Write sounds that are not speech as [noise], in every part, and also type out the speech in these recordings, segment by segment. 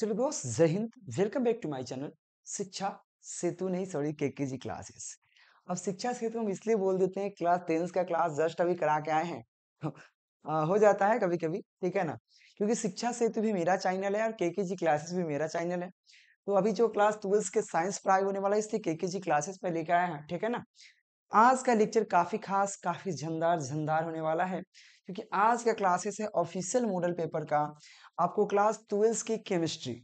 चलो दोस्त Jai Hind welcome back to my channel Shiksha Setu नहीं सॉरी के के जी क्लासेस अब शिक्षा सेतु हम इसलिए बोल देते हैं क्लास टेंस का क्लास जस्ट अभी करा के आए हैं [laughs] हाँ, हो जाता है कभी कभी ठीक है ना क्योंकि शिक्षा सेतु भी मेरा चैनल है और के के जी क्लासेस भी मेरा चैनल है तो अभी जो क्लास ट्वेल्थ के साइंस प्राइज होने वाला है इसलिए के के जी क्लासेस में लेके आए हैं ठीक है ना आज का लेक्चर काफ़ी खास काफ़ी झंडार झंडार होने वाला है क्योंकि आज का क्लासेस है ऑफिशियल मॉडल पेपर का आपको क्लास ट्वेल्थ की chemistry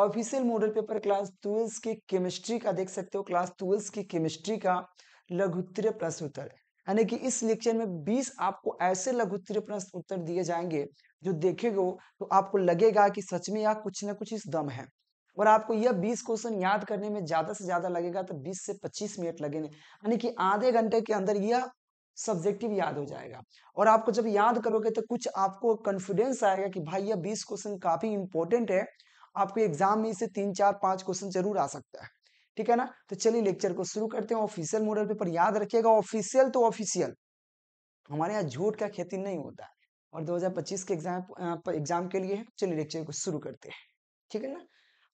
official model paper class twelfth की केमिस्ट्री का देख सकते हो क्लास ट्वेल्थ की केमिस्ट्री का लघुत्तर प्रश्न उत्तर यानी कि इस लेक्चर में 20 आपको ऐसे लघुत्तर प्रश्न उत्तर दिए जाएंगे जो देखेगो तो आपको लगेगा कि सच में यहाँ कुछ ना कुछ इस दम है और आपको यह 20 क्वेश्चन याद करने में ज्यादा से ज्यादा लगेगा तो 20 से 25 मिनट लगेंगे यानी कि आधे घंटे के अंदर यह सब्जेक्टिव याद हो जाएगा और आपको जब याद करोगे तो कुछ आपको कॉन्फिडेंस आएगा कि भाई यह बीस क्वेश्चन काफी इंपॉर्टेंट है आपको एग्जाम में इसे तीन चार पांच क्वेश्चन जरूर आ सकता है ठीक है ना तो चलिए लेक्चर को शुरू करते हैं ऑफिशियल मॉडल पेपर याद रखिएगा ऑफिशियल तो ऑफिशियल हमारे यहाँ झूठ का खेती नहीं होता और दो के एग्जाम एग्जाम के लिए चलिए लेक्चर को शुरू करते हैं ठीक है ना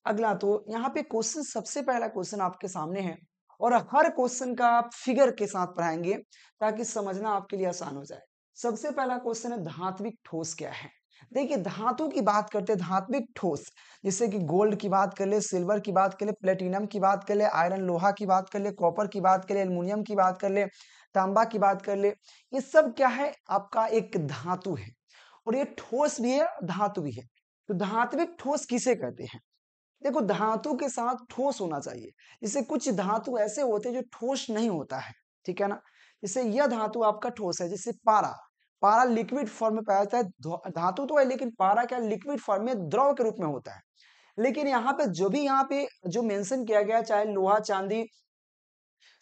अगला तो यहाँ पे क्वेश्चन सबसे पहला क्वेश्चन आपके सामने है और हर क्वेश्चन का आप फिगर के साथ पढ़ाएंगे ताकि समझना आपके लिए आसान हो जाए सबसे पहला क्वेश्चन है धात्विक ठोस क्या है देखिए धातु की बात करते हैं धात्विक ठोस जैसे कि गोल्ड की बात कर ले सिल्वर की बात कर ले प्लेटिनम की बात कर ले आयरन लोहा की बात कर ले कॉपर की बात कर ले एल्यूमिनियम की बात कर ले तांबा की बात कर ले ये सब क्या है आपका एक धातु है और ये ठोस भी है धातु भी है तो धात्विक ठोस किसे कहते हैं देखो धातु के साथ ठोस होना चाहिए जैसे कुछ धातु ऐसे होते हैं जो ठोस नहीं होता है ठीक है ना जैसे यह धातु आपका ठोस है जैसे पारा पारा लिक्विड फॉर्म में पाया जाता है धातु तो है लेकिन पारा क्या लिक्विड फॉर्म में द्रव के रूप में होता है लेकिन यहाँ पे जो भी यहाँ पे जो मेंशन किया गया चाहे लोहा चांदी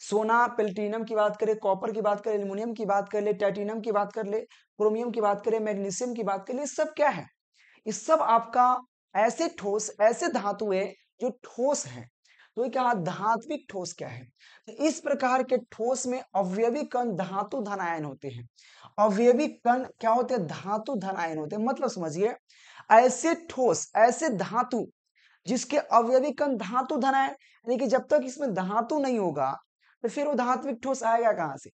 सोना पेल्टीनियम की बात करें कॉपर की बात करें एल्यूमिनियम की बात कर ले टाइटिनियम की बात कर ले क्रोमियम की बात करें मैग्नीशियम की बात कर ले सब क्या है इस सब आपका ऐसे ठोस ऐसे धातु है जो ठोस तो है तो क्या धात्विक ठोस क्या है तो इस प्रकार के ठोस में अवयवी कण धातु धनायन होते हैं अवयवी कण क्या होते हैं धातु धनायन होते हैं मतलब समझिए ऐसे ठोस ऐसे धातु जिसके अवयवी कण धातु धनायन यानी कि जब तक इसमें धातु नहीं होगा तो फिर वो धात्विक ठोस आएगा कहां से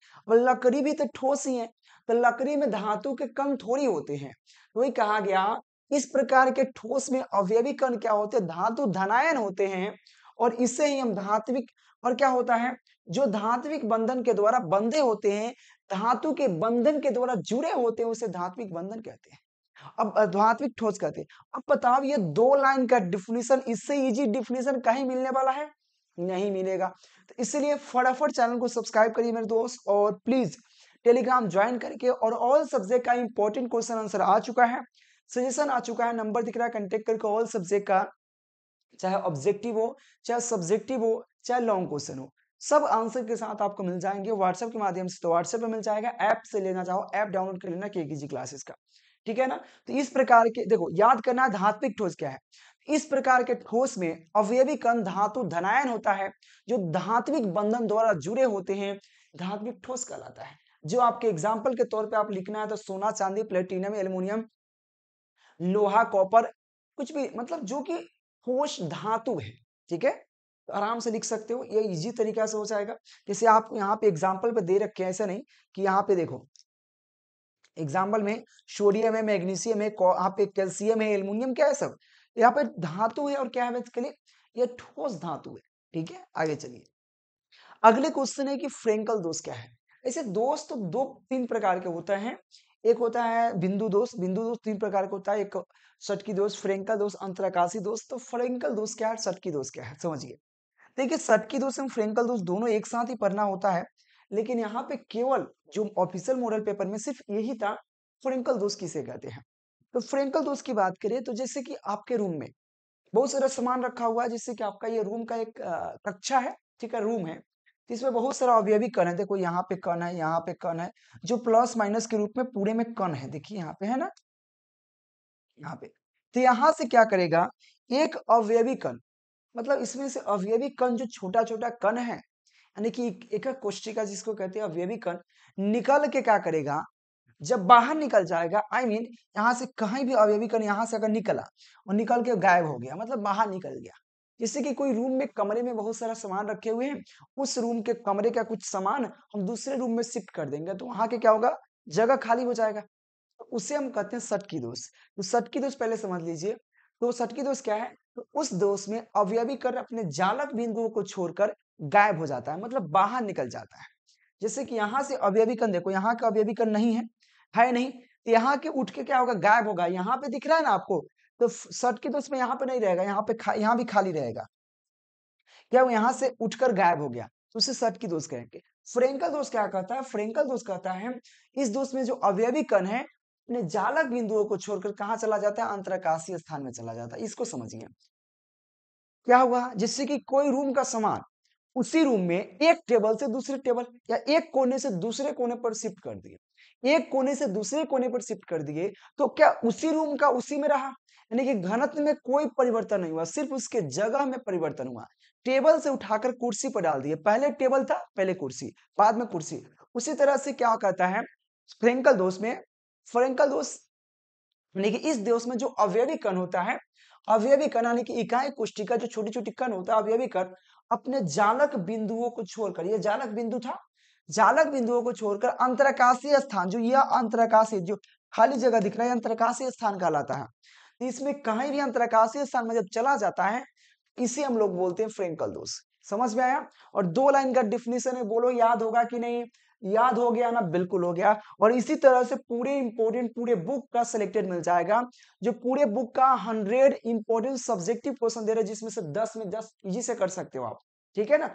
लकड़ी भी तो ठोस ही है तो लकड़ी में धातु के कण थोड़ी होते हैं वही तो कहा गया इस प्रकार के ठोस में अवयवी कण क्या होते हैं धातु धनायन होते हैं और इससे ही हम धात्विक और क्या होता है जो धात्विक बंधन के द्वारा बंधे होते हैं धातु के बंधन के द्वारा जुड़े होते हैं उसे धात्विक बंधन कहते हैं अब धात्विक ठोस कहते हैं अब बताओ ये दो लाइन का डिफिनेशन इससे इजी डिफिनेशन कहीं मिलने वाला है नहीं मिलेगा तो इसलिए फटाफट चैनल को सब्सक्राइब करिए मेरे दोस्त और प्लीज टेलीग्राम ज्वाइन करके और ऑल सब्जेक्ट का इंपॉर्टेंट क्वेश्चन आंसर आ चुका है सजेशन आ चुका है नंबर दिख रहा है कंटेक्ट करके ऑल सब्जेक्ट का चाहे ऑब्जेक्टिव हो चाहे सब्जेक्टिव हो चाहे लॉन्ग क्वेश्चन हो सब आंसर के साथ आपको मिल जाएंगे व्हाट्सएप के माध्यम से तो व्हाट्सएप पे मिल जाएगा ऐप से लेना चाहो ऐप डाउनलोड कर लेना के क्लासेस का ठीक है ना तो इस प्रकार के देखो याद करना धात्विक ठोस क्या है इस प्रकार के ठोस में अवयवी कण धातु धनायन होता है जो धात्विक बंधन द्वारा जुड़े होते हैं धात्विक ठोस कहलाता है जो आपके एग्जाम्पल के तौर पर आप लिखना है तो सोना चांदी प्लेटिनियम एल्यूमिनियम लोहा कॉपर कुछ भी मतलब जो कि ठोस धातु है ठीक है तो आराम से लिख सकते हो ये इजी तरीका से हो जाएगा जैसे आप यहाँ पे एग्जाम्पल पे दे रखे ऐसा नहीं कि यहाँ पे देखो एग्जाम्पल में सोडियम है मैग्नीशियम है यहाँ पे है एल्यूमिनियम क्या है सब यहाँ पे धातु है और क्या है लिए ये ठोस धातु है ठीक है आगे चलिए अगले क्वेश्चन है कि फ्रेंकल दोष क्या है ऐसे दोष तो दो तीन प्रकार के होते हैं एक होता है बिंदु दोष बिंदु दोष तीन प्रकार का होता है एक सटकी दोष फ्रेंकल दोष अंतराकाशी दोष तो फ्रेंकल दोष क्या है सटकी दोष क्या है समझिए देखिए सटकी दोष एवं फ्रेंकल दोष दोनों एक साथ ही पढ़ना होता है लेकिन यहाँ पे केवल जो ऑफिशियल मॉडल पेपर में सिर्फ यही था फ्रेंकल दोष किसे कहते हैं तो फ्रेंकल दोष की बात करें तो जैसे कि आपके रूम में बहुत सारा सामान रखा हुआ है जैसे कि आपका ये रूम का एक कक्षा है ठीक है रूम है तो इसमें बहुत सारा अवयवी कण है देखो यहाँ पे कण है यहाँ पे कण है जो प्लस माइनस के रूप में पूरे में कण है देखिए यहाँ पे है ना यहाँ पे तो यहां से क्या करेगा एक अवयवी कण मतलब इसमें से अवयवी कण जो छोटा छोटा कण है यानी कि एक कोष्टिका जिसको कहते हैं अवयवी कण निकल के क्या करेगा जब बाहर निकल जाएगा आई I मीन mean, यहाँ से कहीं भी अवयवी कण यहाँ से अगर निकला और निकल के गायब हो गया मतलब बाहर निकल गया जैसे कि कोई रूम में कमरे में बहुत सारा सामान रखे हुए हैं उस रूम के कमरे का कुछ सामान हम दूसरे रूम में शिफ्ट कर देंगे तो वहां के क्या होगा जगह खाली हो जाएगा तो उसे हम कहते हैं सटकी दोष तो सटकी दोष पहले समझ लीजिए तो सटकी दोष क्या है तो उस दोष में अवयवी कर अपने जालक बिंदुओं को छोड़कर गायब हो जाता है मतलब बाहर निकल जाता है जैसे कि यहाँ से अवयवीकरण देखो यहाँ का अवयवीकरण नहीं है है नहीं तो यहाँ के उठ के क्या होगा गायब होगा यहाँ पे दिख रहा है ना आपको तो शर्ट की तो इसमें यहाँ पे नहीं रहेगा यहाँ पे यहाँ भी खाली रहेगा क्या वो यहां से उठकर गायब हो गया तो उसे शर्ट की दोष कहेंगे फ्रेंकल दोष क्या कहता है फ्रेंकल दोष कहता है इस दोष में जो अवयवी कण है अपने जालक बिंदुओं को छोड़कर कहा चला जाता है अंतरकाशीय स्थान में चला जाता है इसको समझिए क्या हुआ जिससे कि कोई रूम का सामान उसी रूम में एक टेबल से दूसरे टेबल या एक कोने से दूसरे कोने पर शिफ्ट कर दिए एक कोने से दूसरे कोने पर शिफ्ट कर दिए तो क्या उसी रूम का उसी में रहा यानी कि घनत्व में कोई परिवर्तन नहीं हुआ सिर्फ उसके जगह में परिवर्तन हुआ टेबल से उठाकर कुर्सी पर डाल दिए पहले टेबल था पहले कुर्सी बाद में कुर्सी उसी तरह से क्या कहता है फ्रेंकल दोष में फ्रेंकल दोष यानी कि इस दोष में जो अवयवी कण होता है अवयवी कण यानी कि इकाई कुष्टि का जो छोटी छोटी कण होता है अवयवी कण अपने जालक बिंदुओं को छोड़कर यह जालक बिंदु था जालक बिंदुओं को छोड़कर अंतरकाशीय स्थान जो यह अंतरकाशीय जो खाली जगह दिख रहा है अंतरकाशीय स्थान कहलाता है इसमें कहीं भी अंतरकाशीय स्थान में जब चला जाता है इसे हम लोग बोलते हैं फ्रेंकल दोष समझ में आया और दो लाइन का डिफिनेशन है बोलो याद होगा कि नहीं याद हो गया ना बिल्कुल हो गया और इसी तरह से पूरे इंपोर्टेंट पूरे बुक का सिलेक्टेड मिल जाएगा जो पूरे बुक का हंड्रेड इंपोर्टेंट सब्जेक्टिव क्वेश्चन दे रहे जिसमें से दस में दस इजी से कर सकते हो आप ठीक है ना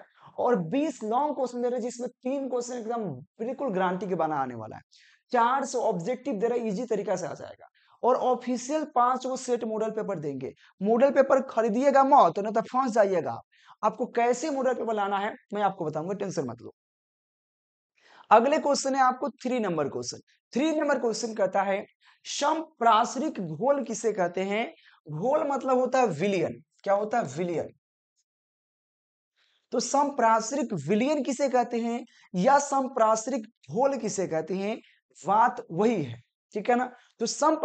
और बीस लॉन्ग क्वेश्चन दे रहे जिसमें तीन क्वेश्चन एकदम बिल्कुल ग्रांटी के बना आने वाला है चार सौ ऑब्जेक्टिव दे रहे इजी तरीका से आ जाएगा और ऑफिशियल पांच वो सेट मॉडल पेपर देंगे मॉडल पेपर खरीदिएगा मौत तो नहीं तो फंस जाइएगा आप आपको कैसे मॉडल पेपर लाना है मैं आपको बताऊंगा टेंशन मत लो अगले क्वेश्चन है आपको three number question three number question कहता है संप्रासरिक घोल किसे कहते हैं घोल मतलब होता है विलियन क्या होता है विलियन तो संप्रासरिक विलियन किसे कहते हैं या संप्रासरिक घोल किसे कहते हैं बात वही है ठीक है ना तो सम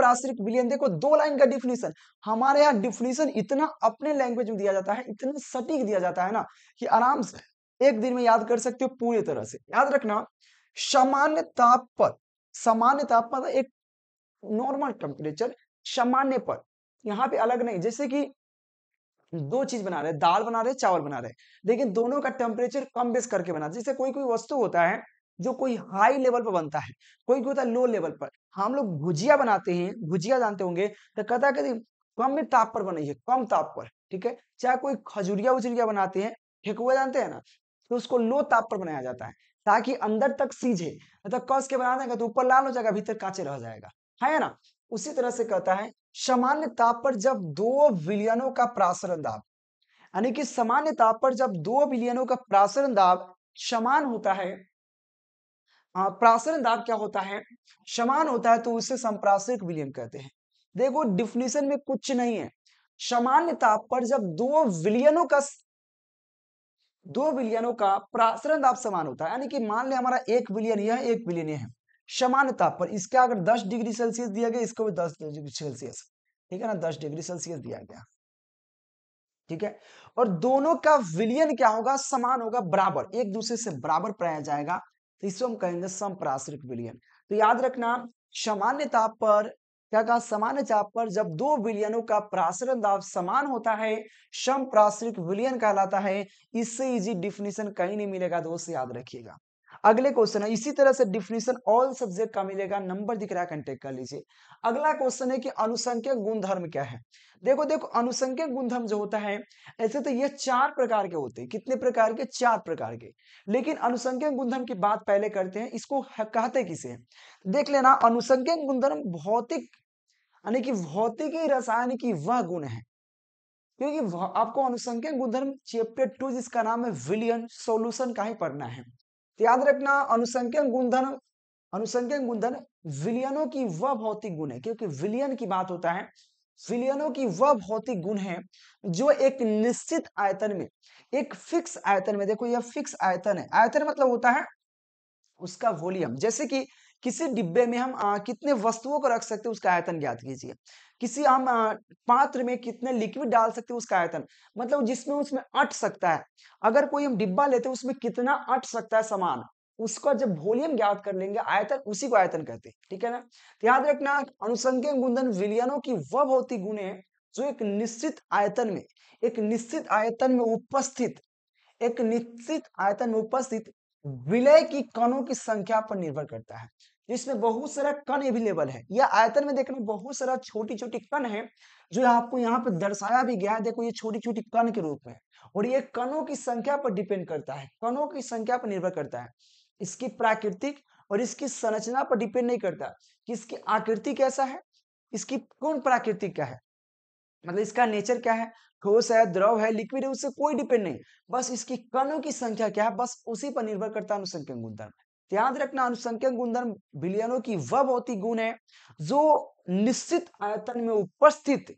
विलियन देखो दो लाइन का डिफिनेशन हमारे यहाँ डिफिनेशन इतना अपने लैंग्वेज में दिया जाता है इतना सटीक दिया जाता है ना कि आराम से एक दिन में याद कर सकते हो पूरी तरह से याद रखना सामान्य ताप पर सामान्य ताप पर एक नॉर्मल टेम्परेचर सामान्य पर यहाँ पे अलग नहीं जैसे कि दो चीज बना रहे दाल बना रहे चावल बना रहे लेकिन दोनों का टेम्परेचर कम बेस करके बना जैसे कोई कोई वस्तु होता है जो कोई हाई लेवल पर बनता है कोई कोई होता है लो लेवल पर हम लोग भुजिया बनाते हैं भुजिया जानते होंगे तो कहता कहते कम में ताप पर बनाइए है कम ताप पर ठीक है चाहे कोई खजुरिया उजुरिया बनाते हैं ठेकुआ जानते हैं ना तो उसको लो ताप पर बनाया जाता है ताकि अंदर तक सीझे मतलब तो कस के बना देगा तो ऊपर लाल हो जाएगा भीतर कांचे रह जाएगा है ना उसी तरह से कहता है सामान्य ताप पर जब दो विलियनों का प्रासरण दाब यानी कि सामान्य ताप पर जब दो विलियनों का प्रासरण दाब समान होता है प्रासरण दाब क्या होता है समान होता है तो उसे संप्रासरिक विलियन कहते हैं देखो डिफिनेशन में कुछ नहीं है सामान्य ताप पर जब दो विलियनों का दो विलियनों का प्रासरण दाब समान होता है यानी कि मान ले हमारा एक विलियन यह एक विलियन यह है सामान्य ताप पर इसका अगर 10 डिग्री सेल्सियस दिया गया इसको भी 10 डिग्री सेल्सियस ठीक है ना 10 डिग्री सेल्सियस दिया गया ठीक है और दोनों का विलियन क्या होगा समान होगा बराबर एक दूसरे से बराबर पाया जाएगा तो इसको हम कहेंगे संप्रासरिक विलियन तो याद रखना सामान्य ताप पर क्या कहा सामान्य ताप पर जब दो विलियनों का प्रासरण दाब समान होता है समप्रासरिक विलियन कहलाता है इससे इजी डिफिनेशन कहीं नहीं मिलेगा दोस्त याद रखिएगा अगले क्वेश्चन है इसी तरह से डिफिनेशन ऑल सब्जेक्ट का मिलेगा नंबर दिख रहा है कंटेक्ट कर लीजिए अगला क्वेश्चन है कि अनुसंख्यक गुणधर्म क्या है देखो देखो अनुसंख्यक गुणधर्म जो होता है ऐसे तो ये चार प्रकार के होते हैं कितने प्रकार के चार प्रकार के लेकिन अनुसंख्यक गुणधर्म की बात पहले करते हैं इसको कहते किसे देख लेना अनुसंख्यक गुणधर्म भौतिक यानी कि भौतिक रसायन की वह गुण है क्योंकि आपको अनुसंख्यक गुणधर्म चैप्टर टू जिसका नाम है विलियन सोल्यूशन का ही पढ़ना है तो याद रखना अनुसंख्यक गुणधर्म अनुसंख्यक गुणधर्म विलियनों की वह भौतिक गुण है क्योंकि विलियन की बात होता है विलियनों की वह भौतिक गुण है जो एक निश्चित आयतन में एक फिक्स आयतन में देखो यह फिक्स आयतन है आयतन मतलब होता है उसका वॉल्यूम जैसे कि किसी डिब्बे में हम आ, कितने वस्तुओं को रख सकते हैं उसका आयतन ज्ञात कीजिए किसी हम पात्र में कितने लिक्विड डाल सकते हैं उसका आयतन मतलब जिसमें उसमें अट सकता है अगर कोई हम डिब्बा लेते हैं उसमें कितना अट सकता है सामान उसका जब वॉल्यूम ज्ञात कर लेंगे आयतन उसी को आयतन कहते हैं ठीक है ना तो याद रखना अनुसंख्यक गुंधन विलियनों की वह भौतिक गुण है जो एक निश्चित आयतन में एक निश्चित आयतन में उपस्थित एक निश्चित आयतन में उपस्थित विलय की कणों की संख्या पर निर्भर करता है जिसमें बहुत सारा कण अवेलेबल है या आयतन में देखना बहुत सारा छोटी छोटी कण है जो आपको यहाँ पे दर्शाया भी गया है देखो ये छोटी छोटी कण के रूप में और ये कणों की संख्या पर डिपेंड करता है कणों की संख्या पर निर्भर करता है इसकी प्राकृतिक और इसकी संरचना पर डिपेंड नहीं करता कि इसकी आकृति कैसा है इसकी कौन प्राकृतिक क्या है मतलब इसका नेचर क्या है ठोस है द्रव है लिक्विड है उससे कोई डिपेंड नहीं बस इसकी कणों की संख्या क्या है बस उसी पर निर्भर करता है अनुसंख्यक गुणधर्म याद रखना अनुसंख्यक गुणधर्म विलियनों की वह भौतिक गुण है जो निश्चित आयतन में उपस्थित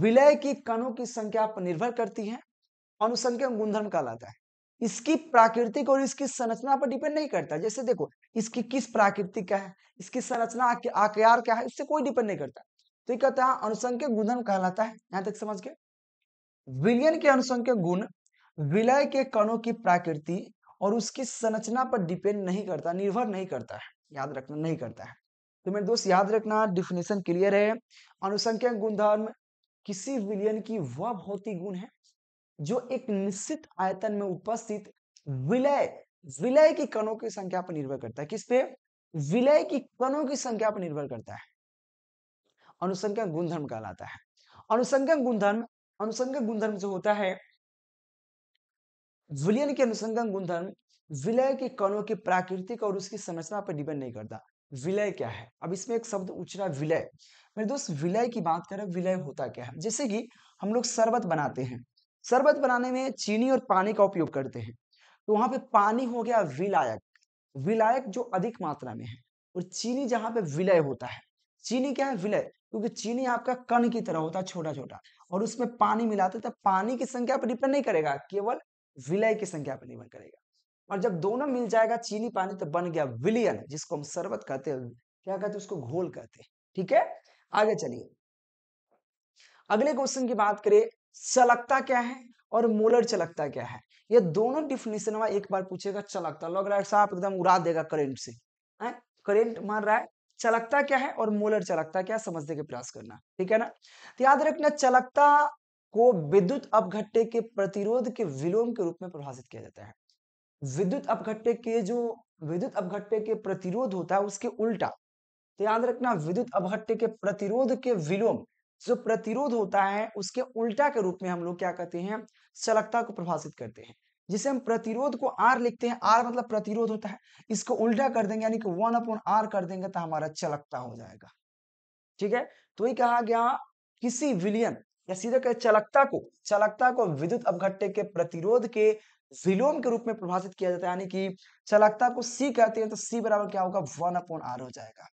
विलय की कणों की संख्या पर निर्भर करती है अनुसंख्यक गुणधर्म कहलाता है इसकी प्राकृतिक और इसकी संरचना पर डिपेंड नहीं करता जैसे देखो इसकी किस प्राकृतिक का है इसकी संरचना आकार क्या है इससे कोई डिपेंड नहीं करता तो ये कहता है अनुसंख्यक गुणधर्म कहलाता है यहां तक समझ के विलियन के अनुसंख्यक गुण विलय के कणों की प्राकृति और उसकी संरचना पर डिपेंड नहीं करता निर्भर नहीं करता है याद रखना नहीं करता है तो मेरे दोस्त याद रखना डिफिनेशन क्लियर है अनुसंख्यक गुणधर्म किसी विलियन की वह भौतिक गुण है जो एक निश्चित आयतन में उपस्थित विलय विलय की कणों की संख्या पर निर्भर करता है किस पे विलय की कणों की संख्या पर निर्भर करता है अनुसंख्यक गुणधर्म कहलाता है अनुसंख्यक गुणधर्म अनुसंख्यक गुणधर्म जो होता है विलयन के अनुसंगम गुणधर्म विलय के कणों की प्राकृतिक और उसकी संरचना पर डिपेंड नहीं करता विलय क्या है अब इसमें एक शब्द उचरा विलय मेरे दोस्त विलय की बात करें विलय होता क्या है जैसे कि हम लोग शरबत बनाते हैं शरबत बनाने में चीनी और पानी का उपयोग करते हैं तो वहां पे पानी हो गया विलायक विलायक जो अधिक मात्रा में है और चीनी जहां पे विलय होता है चीनी क्या है विलय क्योंकि चीनी आपका कण की तरह होता है छोटा छोटा और उसमें पानी मिलाते तो पानी की संख्या पर डिपेंड नहीं करेगा केवल विलय की संख्या पर निर्भर करेगा और जब दोनों मिल जाएगा चीनी पानी तो बन गया विलियन जिसको हम शरबत कहते हैं क्या कहते हैं उसको घोल कहते हैं ठीक है आगे चलिए अगले क्वेश्चन की बात करें चलकता क्या है और मोलर चलकता क्या है ये दोनों डिफिनेशन एक बार पूछेगा चलकता लग रहा है साहब एकदम उड़ा देगा करेंट से है करेंट मार रहा है चलकता क्या है और मोलर चलकता क्या समझने के प्रयास करना ठीक है ना तो याद रखना चलकता को विद्युत अपघट्टे के प्रतिरोध के विलोम के रूप में परिभाषित किया जाता है विद्युत अपघट्टे के जो विद्युत अपघट्टे के प्रतिरोध होता है उसके उल्टा तो याद रखना विद्युत अपघट्टे के प्रतिरोध के विलोम जो प्रतिरोध होता है उसके उल्टा के रूप में हम लोग क्या कहते हैं चलकता को प्रभाषित करते हैं जिसे हम प्रतिरोध को आर लिखते हैं आर मतलब प्रतिरोध होता है इसको उल्टा कर देंगे यानी कि वन अपॉन आर कर देंगे तो हमारा चलकता हो जाएगा ठीक है तो ये कहा गया किसी विलियन या सीधे कहे चलकता को चलकता को विद्युत अवघट्टे के प्रतिरोध के विलोम के रूप में प्रभाषित किया जाता है यानी कि चलकता को सी कहते हैं तो सी बराबर क्या होगा वन अपॉन आर हो जाएगा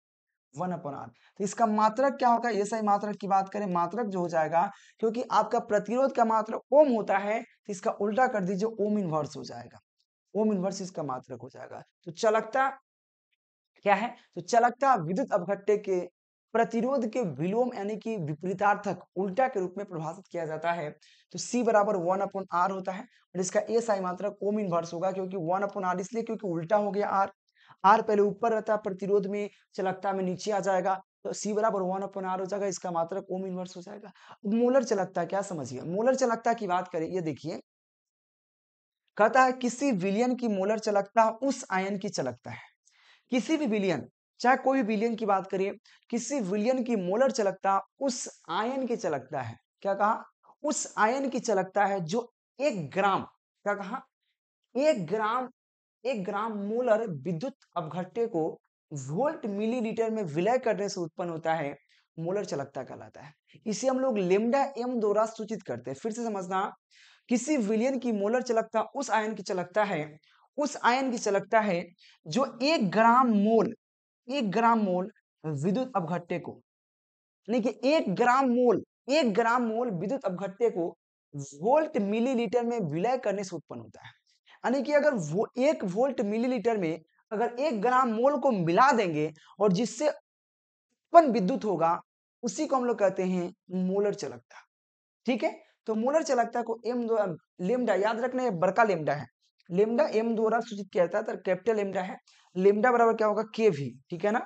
वन अपॉन आर तो इसका मात्रक क्या होगा ये सही मात्रक की बात करें मात्रक जो हो जाएगा क्योंकि आपका प्रतिरोध का मात्रक ओम होता है तो इसका उल्टा कर दीजिए ओम इनवर्स हो जाएगा ओम इनवर्स इसका मात्रक हो जाएगा तो चलकता क्या है तो चलकता विद्युत अवघट्टे के प्रतिरोध के विलोम यानी कि विपरीतार्थक उल्टा के रूप में परिभाषित किया जाता है तो C बराबर वन अपॉन आर होता है और इसका ए साई मात्रक ओम इनवर्स होगा क्योंकि वन अपॉन आर इसलिए क्योंकि उल्टा हो गया आर आर पहले ऊपर रहता है प्रतिरोध में चलकता में नीचे आ जाएगा तो सी बराबर वन अपन आर हो जाएगा इसका मात्रा कोम इनवर्स हो जाएगा मोलर चलकता क्या समझिए मोलर चलकता की बात करें ये देखिए कहता है किसी विलियन की मोलर चलकता उस आयन की चलकता है किसी भी विलियन चाहे कोई विलियन की बात करिए किसी विलियन की मोलर चलकता उस आयन की चलकता है क्या कहा उस आयन की चलकता है जो एक ग्राम क्या कहा एक ग्राम एक ग्राम मोलर विद्युत अपघट्टे को वोल्ट मिलीलीटर में विलय करने से उत्पन्न होता है मोलर चलकता कहलाता है इसे हम लोग लेमडा एम द्वारा सूचित करते हैं फिर से समझना किसी विलियन की मोलर चलकता उस आयन की चलकता है उस आयन की चलकता है जो एक ग्राम मोल एक ग्राम मोल विद्युत अवघट्टे को यानी कि एक ग्राम मोल एक ग्राम मोल विद्युत अवघट्टे को वोल्ट मिलीलीटर में विलय करने से उत्पन्न होता है यानी कि अगर वो, एक वोल्ट मिलीलीटर में अगर एक ग्राम मोल को मिला देंगे और जिससे उत्पन्न विद्युत होगा उसी को हम लोग कहते हैं मोलर चलकता ठीक है तो मोलर चलकता को एम लेमडा याद रखना है बड़का लेमडा है लेमडा एम द्वारा सूचित किया जाता है तो कैपिटल लेमडा है लेमडा बराबर क्या होगा के भी ठीक है ना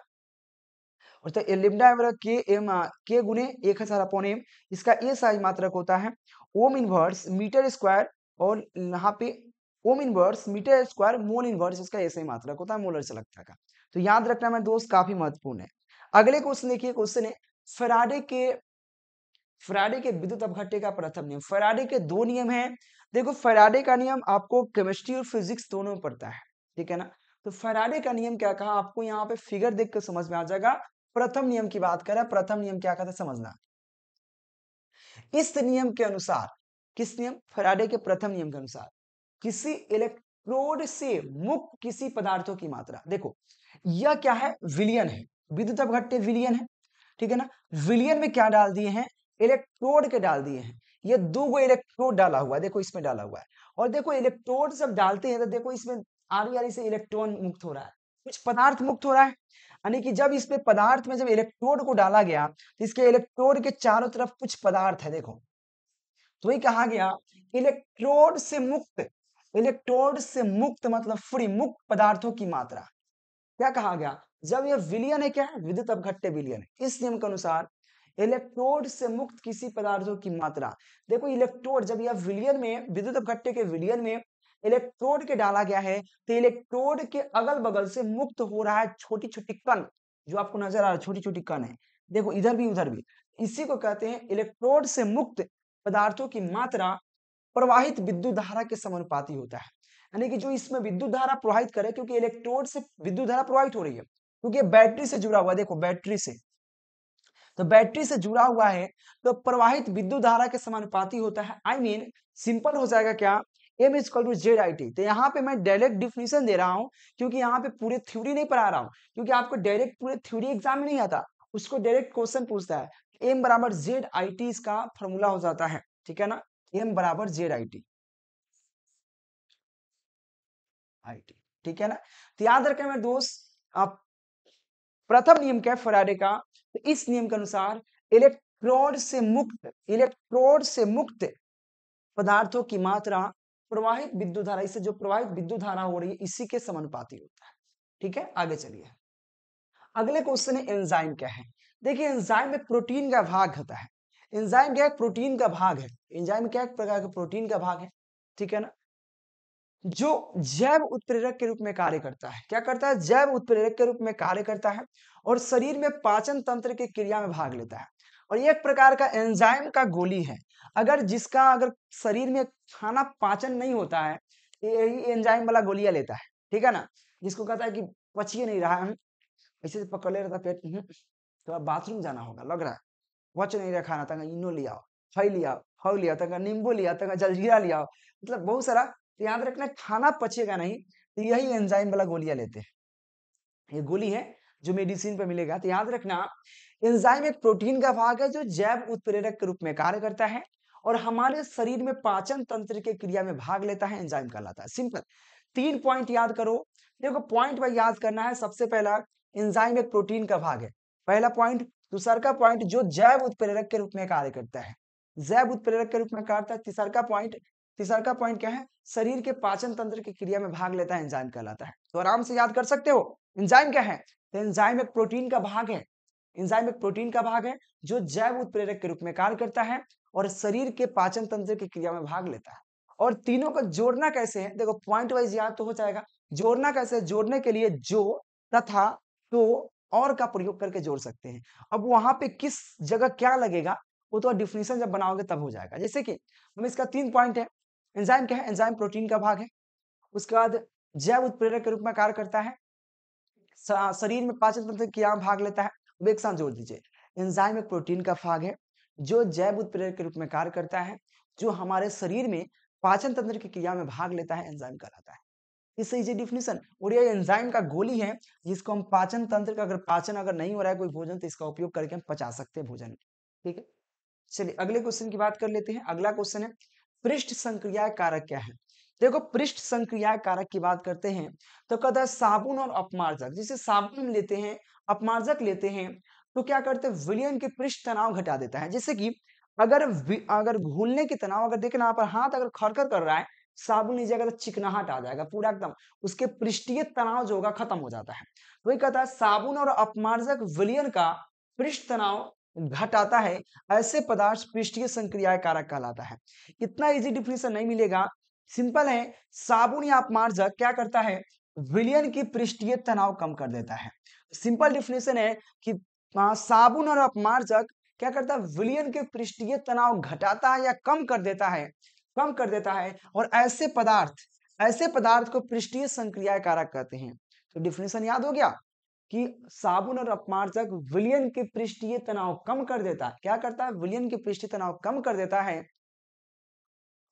और तो लेमडा बराबर के एम के गुने एक हजार अपॉन एम इसका ए साइज मात्रक होता है ओम इनवर्स मीटर स्क्वायर और यहाँ पे ohm inverse metre square mole inverse इसका ए साइज मात्रक होता है मोलर चलकता का तो याद रखना मेरे दोस्त काफी महत्वपूर्ण है अगले क्वेश्चन देखिए क्वेश्चन है फराडे के फराडे के विद्युत अपघट्य का प्रथम नियम फराडे के दो नियम हैं देखो फराडे का नियम आपको केमिस्ट्री और फिजिक्स दोनों में पड़ता है ठीक है ना तो फराडे का नियम क्या कहा आपको यहाँ पे फिगर देख कर समझ में आ जाएगा प्रथम नियम की बात करें प्रथम नियम क्या कहता हैं समझना इस नियम के अनुसार किस नियम फराडे के प्रथम नियम के अनुसार किसी इलेक्ट्रोड से मुक्त किसी पदार्थों की मात्रा देखो यह क्या है विलियन है विद्युत अपघट्य विलियन है ठीक है ना विलियन में क्या डाल दिए हैं इलेक्ट्रोड के डाल दिए हैं ये दो गो इलेक्ट्रोड डाला हुआ है देखो इसमें डाला हुआ है और देखो इलेक्ट्रोड जब डालते हैं तो देखो इसमें आर से इलेक्ट्रॉन मुक्त हो रहा है कुछ पदार्थ मुक्त हो रहा है यानी कि जब इसमें पदार्थ में जब इलेक्ट्रोड को डाला गया तो इसके इलेक्ट्रोड के चारों तरफ कुछ पदार्थ है देखो तो ही कहा गया इलेक्ट्रोड से मुक्त इलेक्ट्रोड से मुक्त मतलब फ्री मुक्त पदार्थों की मात्रा क्या कहा गया जब यह विलियन है क्या है विद्युत अपघट्य विलियन है इस नियम के अनुसार इलेक्ट्रोड से मुक्त किसी पदार्थों की मात्रा देखो इलेक्ट्रोड जब यह विलियन में विद्युत घट्टे के विलियन में इलेक्ट्रोड के डाला गया है तो इलेक्ट्रोड के अगल बगल से मुक्त हो रहा है छोटी छोटी कण जो आपको नजर आ रहा है छोटी छोटी कण है देखो इधर भी उधर भी इसी को कहते हैं इलेक्ट्रोड से मुक्त पदार्थों की मात्रा प्रवाहित विद्युत धारा के समानुपाती होता है यानी कि जो इसमें विद्युत धारा प्रवाहित करे क्योंकि इलेक्ट्रोड से विद्युत धारा प्रवाहित हो रही है क्योंकि बैटरी से जुड़ा हुआ देखो बैटरी से तो बैटरी से जुड़ा हुआ है तो प्रवाहित विद्युत धारा के समानुपाती होता है I I mean mean, simple हो जाएगा क्या M is to Z I T तो यहाँ पे मैं डायरेक्ट डिफिनेशन दे रहा हूँ क्योंकि यहाँ पे पूरे थ्योरी नहीं पढ़ा रहा हूँ क्योंकि आपको डायरेक्ट पूरे थ्योरी एग्जाम में नहीं आता उसको डायरेक्ट क्वेश्चन पूछता है एम बराबर जेड आई टी इसका फॉर्मूला हो जाता है ठीक है ना एम बराबर Z I T I T ठीक है ना तो याद रखें मेरे दोस्त आप प्रथम नियम क्या है फराडे का तो इस नियम के अनुसार इलेक्ट्रोड से मुक्त इलेक्ट्रोड से मुक्त पदार्थों की मात्रा प्रवाहित विद्युत धारा इससे जो प्रवाहित विद्युत धारा हो रही है इसी के समानुपाती होता है ठीक है आगे चलिए अगले क्वेश्चन है एंजाइम क्या है देखिए एंजाइम एक प्रोटीन का भाग होता है एंजाइम क्या प्रोटीन का भाग है एंजाइम क्या एक प्रकार का प्रोटीन का भाग है ठीक है ना जो जैव उत्प्रेरक के रूप में कार्य करता है क्या करता है जैव उत्प्रेरक के रूप में कार्य करता है और शरीर में पाचन तंत्र की क्रिया में भाग लेता है और एक प्रकार का एंजाइम का गोली है अगर जिसका अगर शरीर में खाना पाचन नहीं होता है यही एंजाइम वाला गोलियां लेता है ठीक है ना जिसको कहता है कि पचिए नहीं रहा है ऐसे से पकड़ ले रहा था पेट तो अब बाथरूम जाना होगा लग रहा है पच नहीं रहा खाना तंगा इनो लिया फल लिया फल लिया तंगा नींबू लिया तंगा जलजीरा लिया मतलब बहुत सारा तो याद रखना खाना पचेगा नहीं तो यही एंजाइम वाला गोलियां लेते हैं ये गोली है जो मेडिसिन पर मिलेगा तो याद रखना एंजाइम एक प्रोटीन का भाग है जो जैव उत्प्रेरक के रूप में कार्य करता है और हमारे शरीर में पाचन तंत्र के क्रिया में भाग लेता है एंजाइम कहलाता है सिंपल तीन पॉइंट याद करो देखो पॉइंट वाइज याद करना है सबसे पहला एंजाइम एक प्रोटीन का भाग है पहला पॉइंट दूसरा का पॉइंट जो जैव उत्प्रेरक के रूप में कार्य करता है जैव उत्प्रेरक के रूप में कार्य करता है तीसरा का पॉइंट तीसरा का पॉइंट क्या है शरीर के पाचन तंत्र की क्रिया में भाग लेता है एंजाइम कहलाता है तो आराम से याद कर सकते हो एंजाइम क्या है तो एंजाइम एक प्रोटीन का भाग है एंजाइम एक प्रोटीन का भाग है जो जैव उत्प्रेरक के रूप में कार्य करता है और शरीर के पाचन तंत्र की क्रिया में भाग लेता है और तीनों का जोड़ना कैसे है देखो पॉइंट वाइज याद तो हो जाएगा जोड़ना कैसे जोड़ने के लिए जो तथा तो और का प्रयोग करके जोड़ सकते हैं अब वहां पे किस जगह क्या लगेगा वो तो डिफिनेशन जब बनाओगे तब हो जाएगा जैसे कि हम इसका तीन पॉइंट है एंजाइम क्या है एंजाइम प्रोटीन का भाग है उसके बाद जैव उत्प्रेरक के रूप में कार्य करता है शरीर में पाचन तंत्र क्रिया भाग लेता है अब एक साथ जोड़ दीजिए एंजाइम एक प्रोटीन का भाग है जो जैव उत्प्रेरक के रूप में कार्य करता है जो हमारे शरीर में पाचन तंत्र की क्रिया में भाग लेता है एंजाइम कहलाता है इससे डिफिनेशन और ये एंजाइम का गोली है जिसको हम पाचन तंत्र का अगर पाचन अगर नहीं हो रहा है कोई भोजन तो इसका उपयोग करके हम पचा सकते हैं भोजन ठीक है चलिए अगले क्वेश्चन की बात कर लेते हैं अगला क्वेश्चन है पृष्ठ संक्रिया कारक क्या है देखो पृष्ठ संक्रिया कारक की बात करते हैं तो कहता है साबुन और अपमार्जक जिसे साबुन लेते हैं अपमार्जक लेते हैं तो क्या करते हैं विलियन के पृष्ठ तनाव घटा देता है जैसे कि अगर अगर घूलने के तनाव अगर देखे ना पर हाथ अगर खरखर कर रहा है साबुन लीजिए अगर चिकनाहट आ जाएगा पूरा एकदम उसके पृष्ठीय तनाव जो होगा खत्म हो जाता है वही कहता है साबुन और अपमार्जक विलियन का पृष्ठ तनाव घटाता है ऐसे पदार्थ पृष्ठीय संक्रिया कारक कहलाता है इतना इजी डिफिनेशन नहीं मिलेगा सिंपल है साबुन या अपमार्जक क्या करता है विलियन की पृष्ठीय तनाव कम कर देता है सिंपल डिफिनेशन है कि हाँ, साबुन और अपमार्जक क्या करता है विलियन के पृष्ठीय तनाव घटाता है या कम कर देता है कम कर देता है और ऐसे पदार्थ ऐसे पदार्थ को पृष्ठीय संक्रिया कारक कहते हैं तो डिफिनेशन याद हो गया कि साबुन और अपमार्जक विलियन के पृष्ठीय तनाव कम कर देता है क्या करता है विलियन के पृष्ठीय तनाव कम कर देता है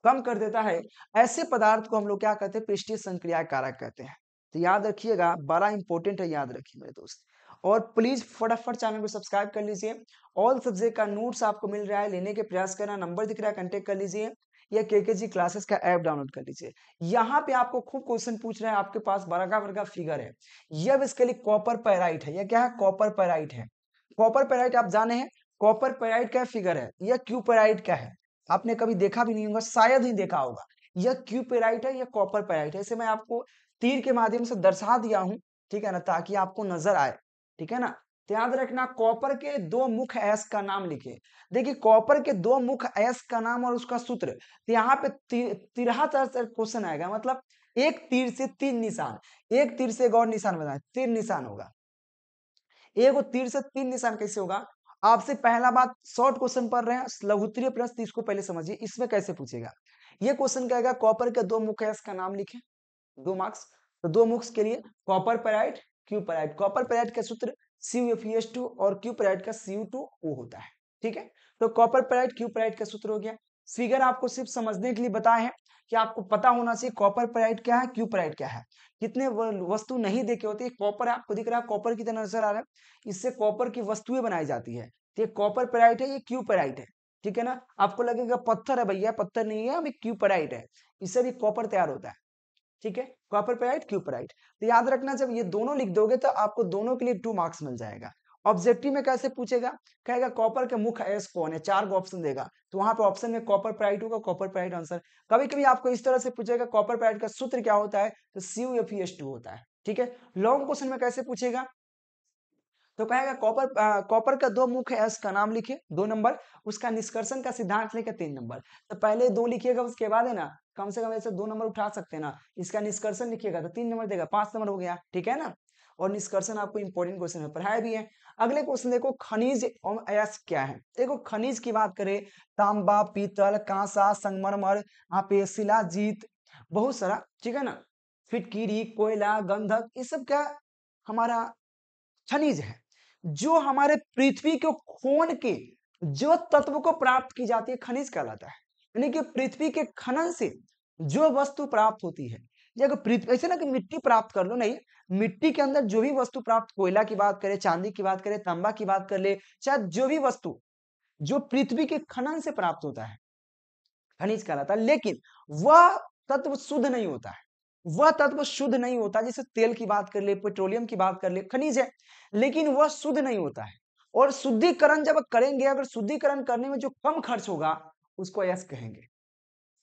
कम कर देता है ऐसे पदार्थ को हम लोग क्या कहते हैं पृष्ठीय संक्रिया कारक कहते हैं तो याद रखिएगा बड़ा इंपॉर्टेंट है याद रखिए मेरे दोस्त और प्लीज फटाफट चैनल को सब्सक्राइब कर लीजिए ऑल सब्जेक्ट का नोट्स आपको मिल रहा है लेने के प्रयास करना नंबर दिख रहा है कंटेक्ट कर लीजिए या के के जी क्लासेस का ऐप डाउनलोड कर लीजिए यहाँ पे आपको खूब क्वेश्चन पूछ रहे हैं आपके पास बरगा वर्गा फिगर है यह बेसिकली कॉपर पैराइट है यह क्या है कॉपर पैराइट है कॉपर पैराइट आप जाने हैं कॉपर पैराइट का फिगर है यह क्यू पैराइट का है आपने कभी देखा भी नहीं होगा शायद ही देखा होगा यह क्यू पेराइट है यह कॉपर पेराइट है इसे मैं आपको तीर के माध्यम से दर्शा दिया हूँ ठीक है ना ताकि आपको नजर आए ठीक है ना याद रखना कॉपर के दो मुख एस का नाम लिखे देखिए कॉपर के दो मुख एस का नाम और उसका सूत्र तो यहाँ पे तिरहा तरह से क्वेश्चन आएगा मतलब एक तीर से तीन निशान एक तीर से एक और निशान बनाए तीन निशान होगा एक तीर से तीन निशान कैसे होगा आपसे पहला बात शॉर्ट क्वेश्चन पढ़ रहे हैं लघुत्तरीय प्रश्न इसको पहले समझिए इसमें कैसे पूछेगा ये क्वेश्चन कहेगा कॉपर के दो मुख एस का नाम लिखे दो मार्क्स तो दो मुख्स के लिए copper pyrite Q pyrite copper pyrite का सूत्र सी एफ एस टू और क्यू का सी टू ओ होता है ठीक है तो कॉपर पराइट क्यू का सूत्र हो गया फिगर आपको सिर्फ समझने के लिए बताए हैं कि आपको पता होना चाहिए कॉपर पराइट क्या है क्यू क्या है कितने वस्तु नहीं देखे होती कॉपर आपको दिख रहा है कॉपर की तरह नजर आ रहा है इससे कॉपर की वस्तुएं बनाई जाती है तो ये कॉपर पैराइट है ये क्यू है ठीक है ना आपको लगेगा पत्थर है भैया पत्थर नहीं है अभी क्यू है इससे भी कॉपर तैयार होता है ठीक है कॉपर पेराइट क्यूपराइट तो याद रखना जब ये दोनों लिख दोगे तो आपको दोनों के लिए टू मार्क्स मिल जाएगा ऑब्जेक्टिव में कैसे पूछेगा कहेगा कॉपर के मुख्य एस कौन है चार को ऑप्शन देगा तो वहां पे ऑप्शन में कॉपर प्राइट होगा कॉपर प्राइट आंसर कभी कभी आपको इस तरह से पूछेगा कॉपर प्राइट का सूत्र क्या होता है तो C U F S two होता है ठीक है लॉन्ग क्वेश्चन में कैसे पूछेगा तो कहेगा कॉपर कॉपर का दो मुख है उसका नाम लिखिए दो नंबर उसका निष्कर्षण का सिद्धांत लिखे तीन नंबर तो पहले दो लिखिएगा उसके बाद है ना कम से कम ऐसे दो नंबर उठा सकते हैं ना इसका निष्कर्षण लिखिएगा तो तीन नंबर देगा पांच नंबर हो गया ठीक है ना और निष्कर्षण आपको इंपॉर्टेंट क्वेश्चन में पढ़ाया भी है अगले क्वेश्चन देखो खनिज और अयस्क क्या है देखो खनिज की बात करें तांबा पीतल कांसा संगमरमर आप शिला जीत बहुत सारा ठीक है ना फिटकीरी कोयला गंधक ये सब क्या हमारा खनिज है जो हमारे पृथ्वी को खोन के जो तत्व को प्राप्त की जाती है खनिज कहलाता है यानी कि पृथ्वी के खनन से जो वस्तु प्राप्त होती है जब पृथ्वी ऐसे ना कि मिट्टी प्राप्त कर लो नहीं मिट्टी के अंदर जो भी वस्तु प्राप्त कोयला की बात करें चांदी की बात करें तांबा की बात कर ले चाहे जो भी वस्तु जो पृथ्वी के खनन से प्राप्त होता है खनिज कहलाता है लेकिन वह तत्व शुद्ध नहीं होता है वह तत्व शुद्ध नहीं होता जैसे तेल की बात कर ले पेट्रोलियम की बात कर ले खनिज है लेकिन वह शुद्ध नहीं होता है और शुद्धिकरण जब करेंगे अगर शुद्धिकरण करने में जो कम खर्च होगा उसको अयस कहेंगे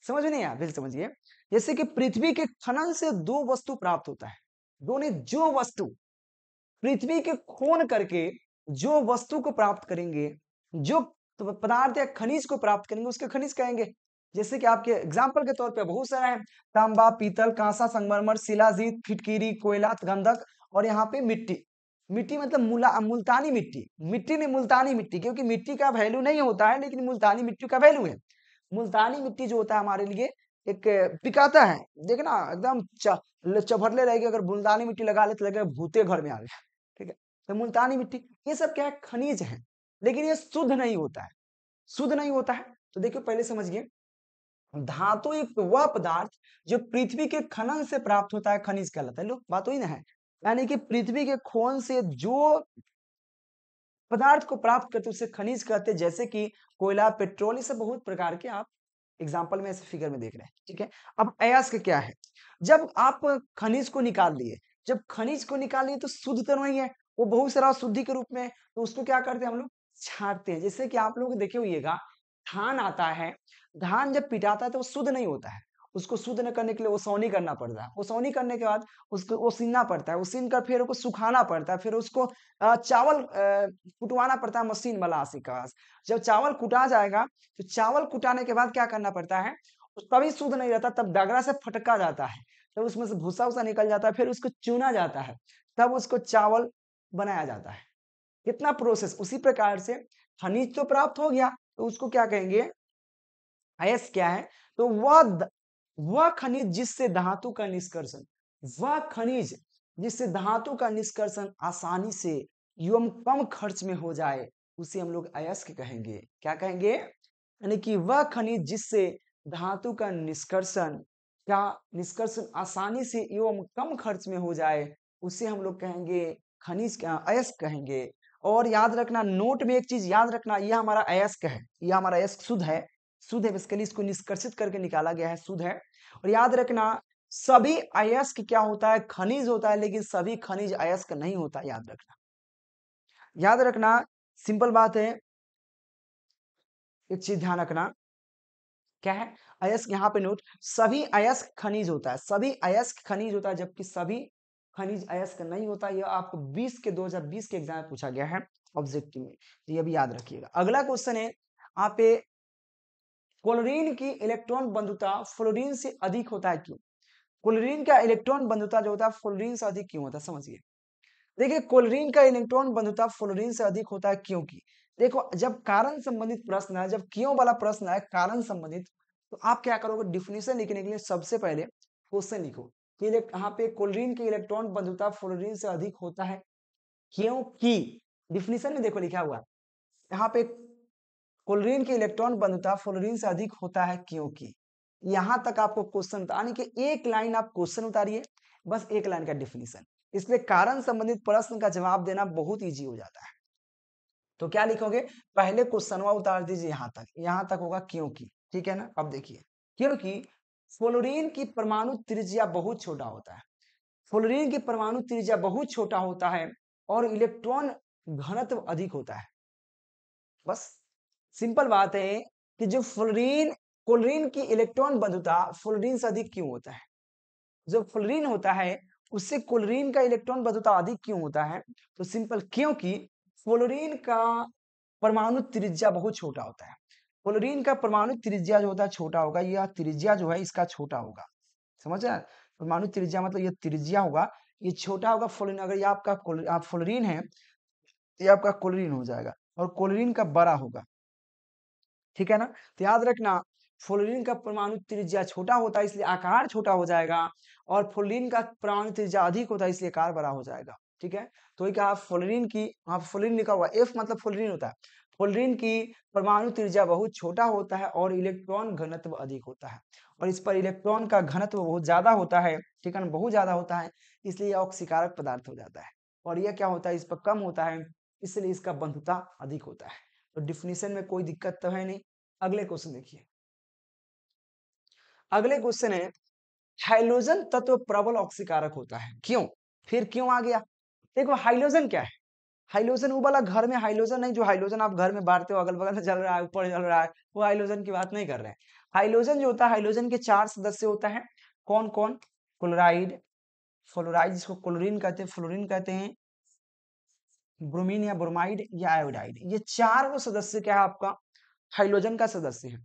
समझ में नहीं आया बिल समझिए जैसे कि पृथ्वी के खनन से दो वस्तु प्राप्त होता है दोनों जो वस्तु पृथ्वी के खोन करके जो वस्तु को प्राप्त करेंगे जो पदार्थ या खनिज को प्राप्त करेंगे उसके खनिज कहेंगे जैसे कि आपके एग्जाम्पल के तौर पर बहुत सारे हैं तांबा पीतल कांसा संगमरमर शिलाजीत फिटकीरी कोयला गंधक और यहाँ पे मिट्टी मिट्टी मतलब मुला मुल्तानी मिट्टी मिट्टी नहीं मुल्तानी मिट्टी क्योंकि मिट्टी का वैल्यू नहीं होता है लेकिन मुल्तानी मिट्टी का वैल्यू है मुल्तानी मिट्टी जो होता है हमारे लिए एक पिकाता है देखना एकदम चभरले रहेगी अगर मुल्तानी मिट्टी लगा ले तो लगे भूते घर में आ गया ठीक है तो मुल्तानी मिट्टी ये सब क्या है खनिज है लेकिन ये शुद्ध नहीं होता है शुद्ध नहीं होता है तो देखियो पहले समझिए धातु एक वह पदार्थ जो पृथ्वी के खनन से प्राप्त होता है खनिज कहलाता है लोग बात वही ना है यानी कि पृथ्वी के खोन से जो पदार्थ को प्राप्त करते उसे खनिज कहते हैं जैसे कि कोयला पेट्रोल इसे बहुत प्रकार के आप एग्जाम्पल में ऐसे फिगर में देख रहे हैं ठीक है अब अयास का क्या है जब आप खनिज को निकाल लिए जब खनिज को निकाल लिए तो शुद्ध तो नहीं है वो बहुत सारा शुद्धि के रूप में तो उसको क्या करते हैं हम लोग छाटते हैं जैसे कि आप लोग देखे हुईगा धान आता है धान जब पिटाता है तो वो शुद्ध नहीं होता है उसको शुद्ध न करने के लिए ओसौनी करना पड़ता है ओसौनी करने के बाद उसको ओसीनना पड़ता है उसीन कर फिर उसको सुखाना पड़ता है फिर उसको चावल कुटवाना पड़ता है मशीन वाला आशी जब चावल कुटा जाएगा तो चावल कुटाने के बाद क्या करना पड़ता है तभी शुद्ध नहीं रहता तब डगरा से फटका जाता है तब उसमें से भूसा उसा निकल जाता है फिर उसको चुना जाता है तब उसको चावल बनाया जाता है कितना प्रोसेस उसी प्रकार से खनिज तो प्राप्त हो गया तो उसको क्या कहेंगे अयस क्या है तो वह वह खनिज जिससे धातु का निष्कर्षण वह खनिज जिससे धातु का निष्कर्षण आसानी से एवं कम खर्च में हो जाए उसे हम लोग अयस्क कहेंगे क्या कहेंगे यानी कि वह खनिज जिससे धातु का निष्कर्षण क्या निष्कर्षण आसानी से एवं कम खर्च में हो जाए उसे हम लोग कहेंगे खनिज अयस्क कहेंगे और याद रखना नोट में एक चीज याद रखना यह हमारा अयस्क है यह हमारा अयस्क शुद्ध है सुध है बेसिकली इसको निष्कर्षित करके निकाला गया है सुध है और याद रखना सभी अयस्क क्या होता है खनिज होता है लेकिन सभी खनिज अयस्क नहीं होता याद रखना याद रखना सिंपल बात है एक चीज ध्यान रखना क्या है अयस्क यहाँ पे नोट सभी अयस्क खनिज होता है सभी अयस्क खनिज होता है जबकि सभी खनिज अयस्क नहीं होता यह आपको 20 के 2020 के एग्जाम में पूछा गया है ऑब्जेक्टिव में तो यह भी याद रखिएगा अगला क्वेश्चन है आप क्लोरीन की इलेक्ट्रॉन बंधुता फ्लोरीन से अधिक होता है क्यों क्लोरीन का इलेक्ट्रॉन बंधुता जो होता है फ्लोरीन से अधिक क्यों होता है समझिए देखिए क्लोरीन का इलेक्ट्रॉन बंधुता फ्लोरीन से अधिक होता है क्योंकि देखो जब कारण संबंधित प्रश्न है जब क्यों वाला प्रश्न है कारण संबंधित तो आप क्या करोगे डिफिनेशन लिखने के लिए सबसे पहले क्वेश्चन लिखो कि यहाँ पे क्लोरीन की इलेक्ट्रॉन बंधुता फ्लोरीन से अधिक होता है क्योंकि डिफिनेशन में देखो लिखा हुआ यहाँ पे फुलरीन की इलेक्ट्रॉन बंधुता फुलरीन से अधिक होता है क्योंकि यहां तक आपको क्वेश्चन यानी कि एक लाइन आप क्वेश्चन उतारिए बस एक लाइन का डिफिनेशन इसलिए कारण संबंधित प्रश्न का जवाब देना बहुत ईजी हो जाता है तो क्या लिखोगे पहले क्वेश्चनवा उतार दीजिए यहां तक यहां तक होगा क्योंकि ठीक है ना अब देखिए क्योंकि फ्लोरीन की परमाणु त्रिज्या बहुत छोटा होता है फ्लोरीन की परमाणु त्रिज्या बहुत छोटा होता है और इलेक्ट्रॉन घनत्व अधिक होता है बस सिंपल बात है कि जो फ्लोरीन क्लोरीन की इलेक्ट्रॉन बंधुता फ्लोरीन से अधिक क्यों होता है जो फ्लोरीन होता है उससे क्लोरीन का इलेक्ट्रॉन बंधुता अधिक क्यों होता है तो सिंपल क्योंकि फ्लोरीन का परमाणु त्रिज्या बहुत छोटा होता है फ्लोरीन का परमाणु त्रिज्या जो होता है छोटा होगा यह त्रिज्या जो है इसका छोटा होगा समझ रहे परमाणु त्रिज्या मतलब यह त्रिज्या होगा ये छोटा होगा फ्लोरीन अगर ये आपका फ्लोरीन है तो ये आपका क्लोरीन हो जाएगा और क्लोरीन का बड़ा होगा ठीक है ना तो याद रखना फोलोरिन का परमाणु त्रिज्या छोटा होता है इसलिए आकार छोटा हो जाएगा और फोलिन का परमाणु त्रिज्या अधिक होता है इसलिए आकार बड़ा हो जाएगा ठीक है तो ये कहा फ्लोरीन की वहां फोलिन लिखा हुआ एफ मतलब फ्लोरीन होता है फ्लोरीन की परमाणु त्रिज्या बहुत छोटा होता है और इलेक्ट्रॉन घनत्व अधिक होता है और इस पर इलेक्ट्रॉन का घनत्व बहुत ज्यादा होता है ठीक है ना बहुत ज्यादा होता है इसलिए ऑक्सीकारक पदार्थ हो जाता है और यह क्या होता है इस पर कम होता है इसलिए इसका बंधुता अधिक होता है तो डिफिनेशन में कोई दिक्कत तो है नहीं अगले क्वेश्चन देखिए अगले क्वेश्चन है हाइलोजन तत्व प्रबल ऑक्सीकारक होता है क्यों फिर क्यों आ गया देखो हाइलोजन क्या है हाइलोजन वो वाला घर में हाइलोजन नहीं जो हाइलोजन आप घर में बांटते हो अगल बगल में जल रहा है ऊपर जल रहा है वो हाइलोजन की बात नहीं कर रहे हैं हाइलोजन जो होता है हाइलोजन के चार सदस्य होता है कौन कौन क्लोराइड फ्लोराइड जिसको क्लोरीन कहते हैं फ्लोरीन कहते हैं ब्रोमीन या ब्रोमाइड या आयोडाइड ये चार वो सदस्य क्या है आपका हाइड्रोजन का सदस्य है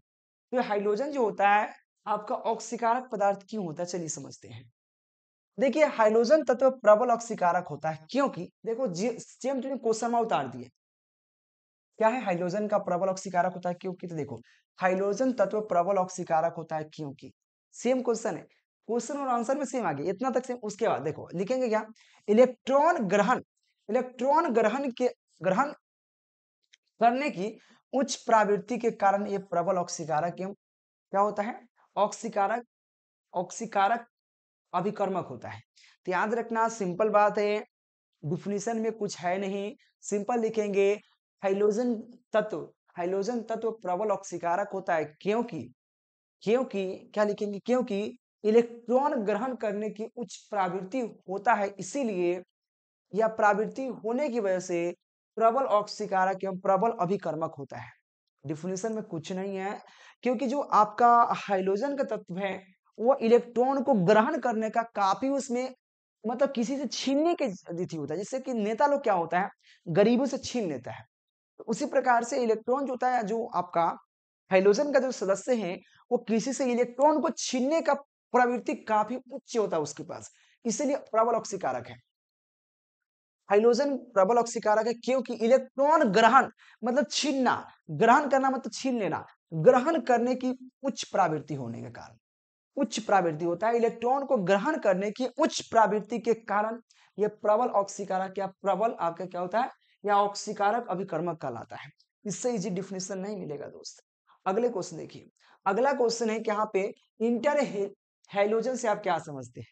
तो हाइड्रोजन जो होता है आपका ऑक्सीकारक पदार्थ क्यों होता है चलिए समझते हैं देखिए हाइड्रोजन तत्व प्रबल ऑक्सीकारक होता है क्योंकि देखो सेम तुमने क्वेश्चन में उतार दिए क्या है हाइड्रोजन का प्रबल ऑक्सीकारक होता है क्योंकि तो देखो हाइड्रोजन तत्व प्रबल ऑक्सीकारक होता है क्योंकि सेम क्वेश्चन है क्वेश्चन और आंसर में सेम आ गया इतना तक सेम उसके बाद देखो लिखेंगे क्या इलेक्ट्रॉन ग्रहण इलेक्ट्रॉन ग्रहण के ग्रहण करने की उच्च प्रवृत्ति के कारण ये प्रबल ऑक्सीकारक एवं क्या होता है ऑक्सीकारक ऑक्सीकारक अभिकर्मक होता है तो याद रखना सिंपल बात है डिफिनेशन में कुछ है नहीं सिंपल लिखेंगे हाइलोजन तत्व हाइलोजन तत्व प्रबल ऑक्सीकारक होता है क्योंकि क्योंकि क्या लिखेंगे क्योंकि इलेक्ट्रॉन ग्रहण करने की उच्च प्रवृत्ति होता है इसीलिए या प्रावृत्ति होने की वजह से प्रबल औक्सीकारक एवं प्रबल अभिकर्मक होता है डिफिनेशन में कुछ नहीं है क्योंकि जो आपका हाइड्रोजन का तत्व है वो इलेक्ट्रॉन को ग्रहण करने का काफी उसमें मतलब किसी से छीनने के रीति होता है जैसे कि नेता लोग क्या होता है गरीबों से छीन लेता है तो उसी प्रकार से इलेक्ट्रॉन जो होता है जो आपका हाइड्रोजन का जो सदस्य है वो किसी से इलेक्ट्रॉन को छीनने का प्रवृत्ति काफी उच्च होता है उसके पास इसलिए प्रबल ऑक्सीकारक है हाइलोजन प्रबल ऑक्सीकारक है क्योंकि इलेक्ट्रॉन ग्रहण मतलब छीनना ग्रहण करना मतलब छीन लेना ग्रहण करने की उच्च प्रावृत्ति होने के कारण उच्च प्रावृत्ति होता है इलेक्ट्रॉन को ग्रहण करने की उच्च प्रावृत्ति के कारण यह प्रबल ऑक्सीकारक या प्रबल आपका क्या होता है या ऑक्सीकारक अभिकर्मक कहलाता है इससे इजी डिफिनेशन नहीं मिलेगा दोस्त अगले क्वेश्चन देखिए अगला क्वेश्चन है कि यहाँ पे इंटर हाइलोजन से आप क्या समझते हैं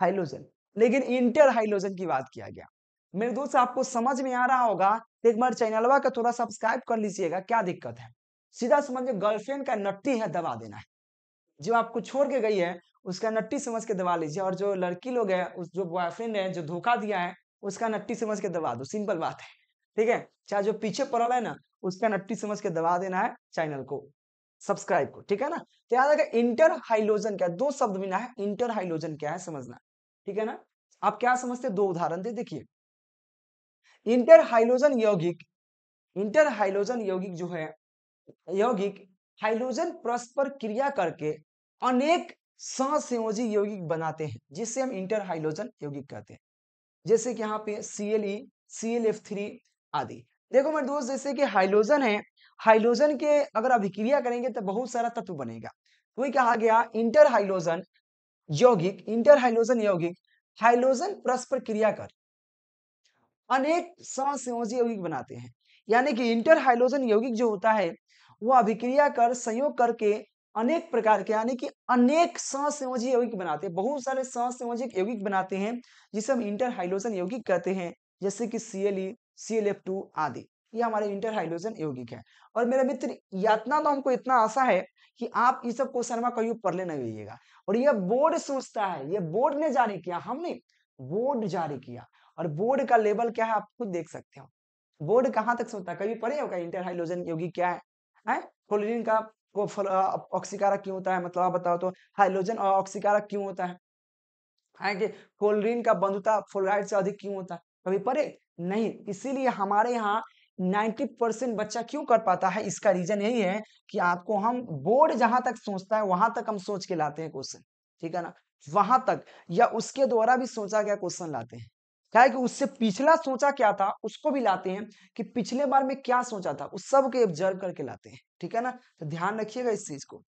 हाइलोजन लेकिन इंटर हाइलोजन की बात किया गया मेरे दोस्त आपको समझ में आ रहा होगा तो एक बार चैनलवा का थोड़ा सब्सक्राइब कर लीजिएगा क्या दिक्कत है सीधा समझिए गर्लफ्रेंड का नट्टी है दबा देना है जो आपको छोड़ के गई है उसका नट्टी समझ के दबा लीजिए और जो लड़की लोग है उस जो बॉयफ्रेंड है जो धोखा दिया है उसका नट्टी समझ के दबा दो सिंपल बात है ठीक है चाहे जो पीछे पड़ल है ना उसका नट्टी समझ के दबा देना है चैनल को सब्सक्राइब को ठीक है ना तो याद रखें इंटर हाइलोजन क्या दो शब्द मिला है इंटर हाइलोजन क्या है समझना ठीक है ना आप क्या समझते दो उदाहरण दे देखिए इंटर हाइलोजन यौगिक इंटर हाइलोजन यौगिक जो है यौगिक हाइलोजन परस्पर क्रिया करके अनेक सहसंयोजी यौगिक बनाते हैं जिससे हम इंटर हाइलोजन यौगिक कहते हैं जैसे कि यहाँ पे C L E C L F three आदि देखो मेरे दोस्त जैसे कि हाइलोजन है हाइलोजन के अगर अभिक्रिया करेंगे तो बहुत सारा तत्व बनेगा तो वही कहा गया इंटर हाइलोजन यौगिक इंटर हाइलोजन यौगिक हाइलोजन परस्पर क्रिया कर अनेक समसंयोजी यौगिक बनाते हैं यानी कि इंटर हाइलोजन यौगिक जो होता है वह अभिक्रिया कर संयोग करके अनेक प्रकार के यानी कि अनेक सहसंयोजी यौगिक बनाते हैं बहुत सारे सहसंयोजिक यौगिक बनाते हैं जिसे हम इंटर हाइलोजन यौगिक कहते हैं जैसे कि C L E C L F two आदि ये हमारे इंटर हाइलोजन यौगिक है और मेरे मित्र यातना तो हमको इतना आशा है कि आप ये सब क्वेश्चन में कहीं पढ़ लेना होइएगा और यह बोर्ड सोचता है ये बोर्ड ने जारी किया हमने बोर्ड जारी किया और बोर्ड का लेवल क्या है आप खुद देख सकते हो बोर्ड कहाँ तक सोचता है कभी पढ़े होगा इंटर हाइलोजन योगी क्या है है का ऑक्सीकारक क्यों होता है मतलब आप बताओ तो हाइलोजन और ऑक्सीकारक क्यों होता है है कि फोलोरिन का बंधुता फ्लोराइड से अधिक क्यों होता है कभी पढ़े नहीं इसीलिए हमारे यहाँ 90 परसेंट बच्चा क्यों कर पाता है इसका रीजन यही है कि आपको हम बोर्ड जहां तक सोचता है वहां तक हम सोच के लाते हैं क्वेश्चन ठीक है ना वहां तक या उसके द्वारा भी सोचा गया क्वेश्चन लाते हैं क्या है कि उससे पिछला सोचा क्या था उसको भी लाते हैं कि पिछले बार में क्या सोचा था उस सब के ऑब्जर्व करके लाते हैं ठीक है ना तो ध्यान रखिएगा इस चीज को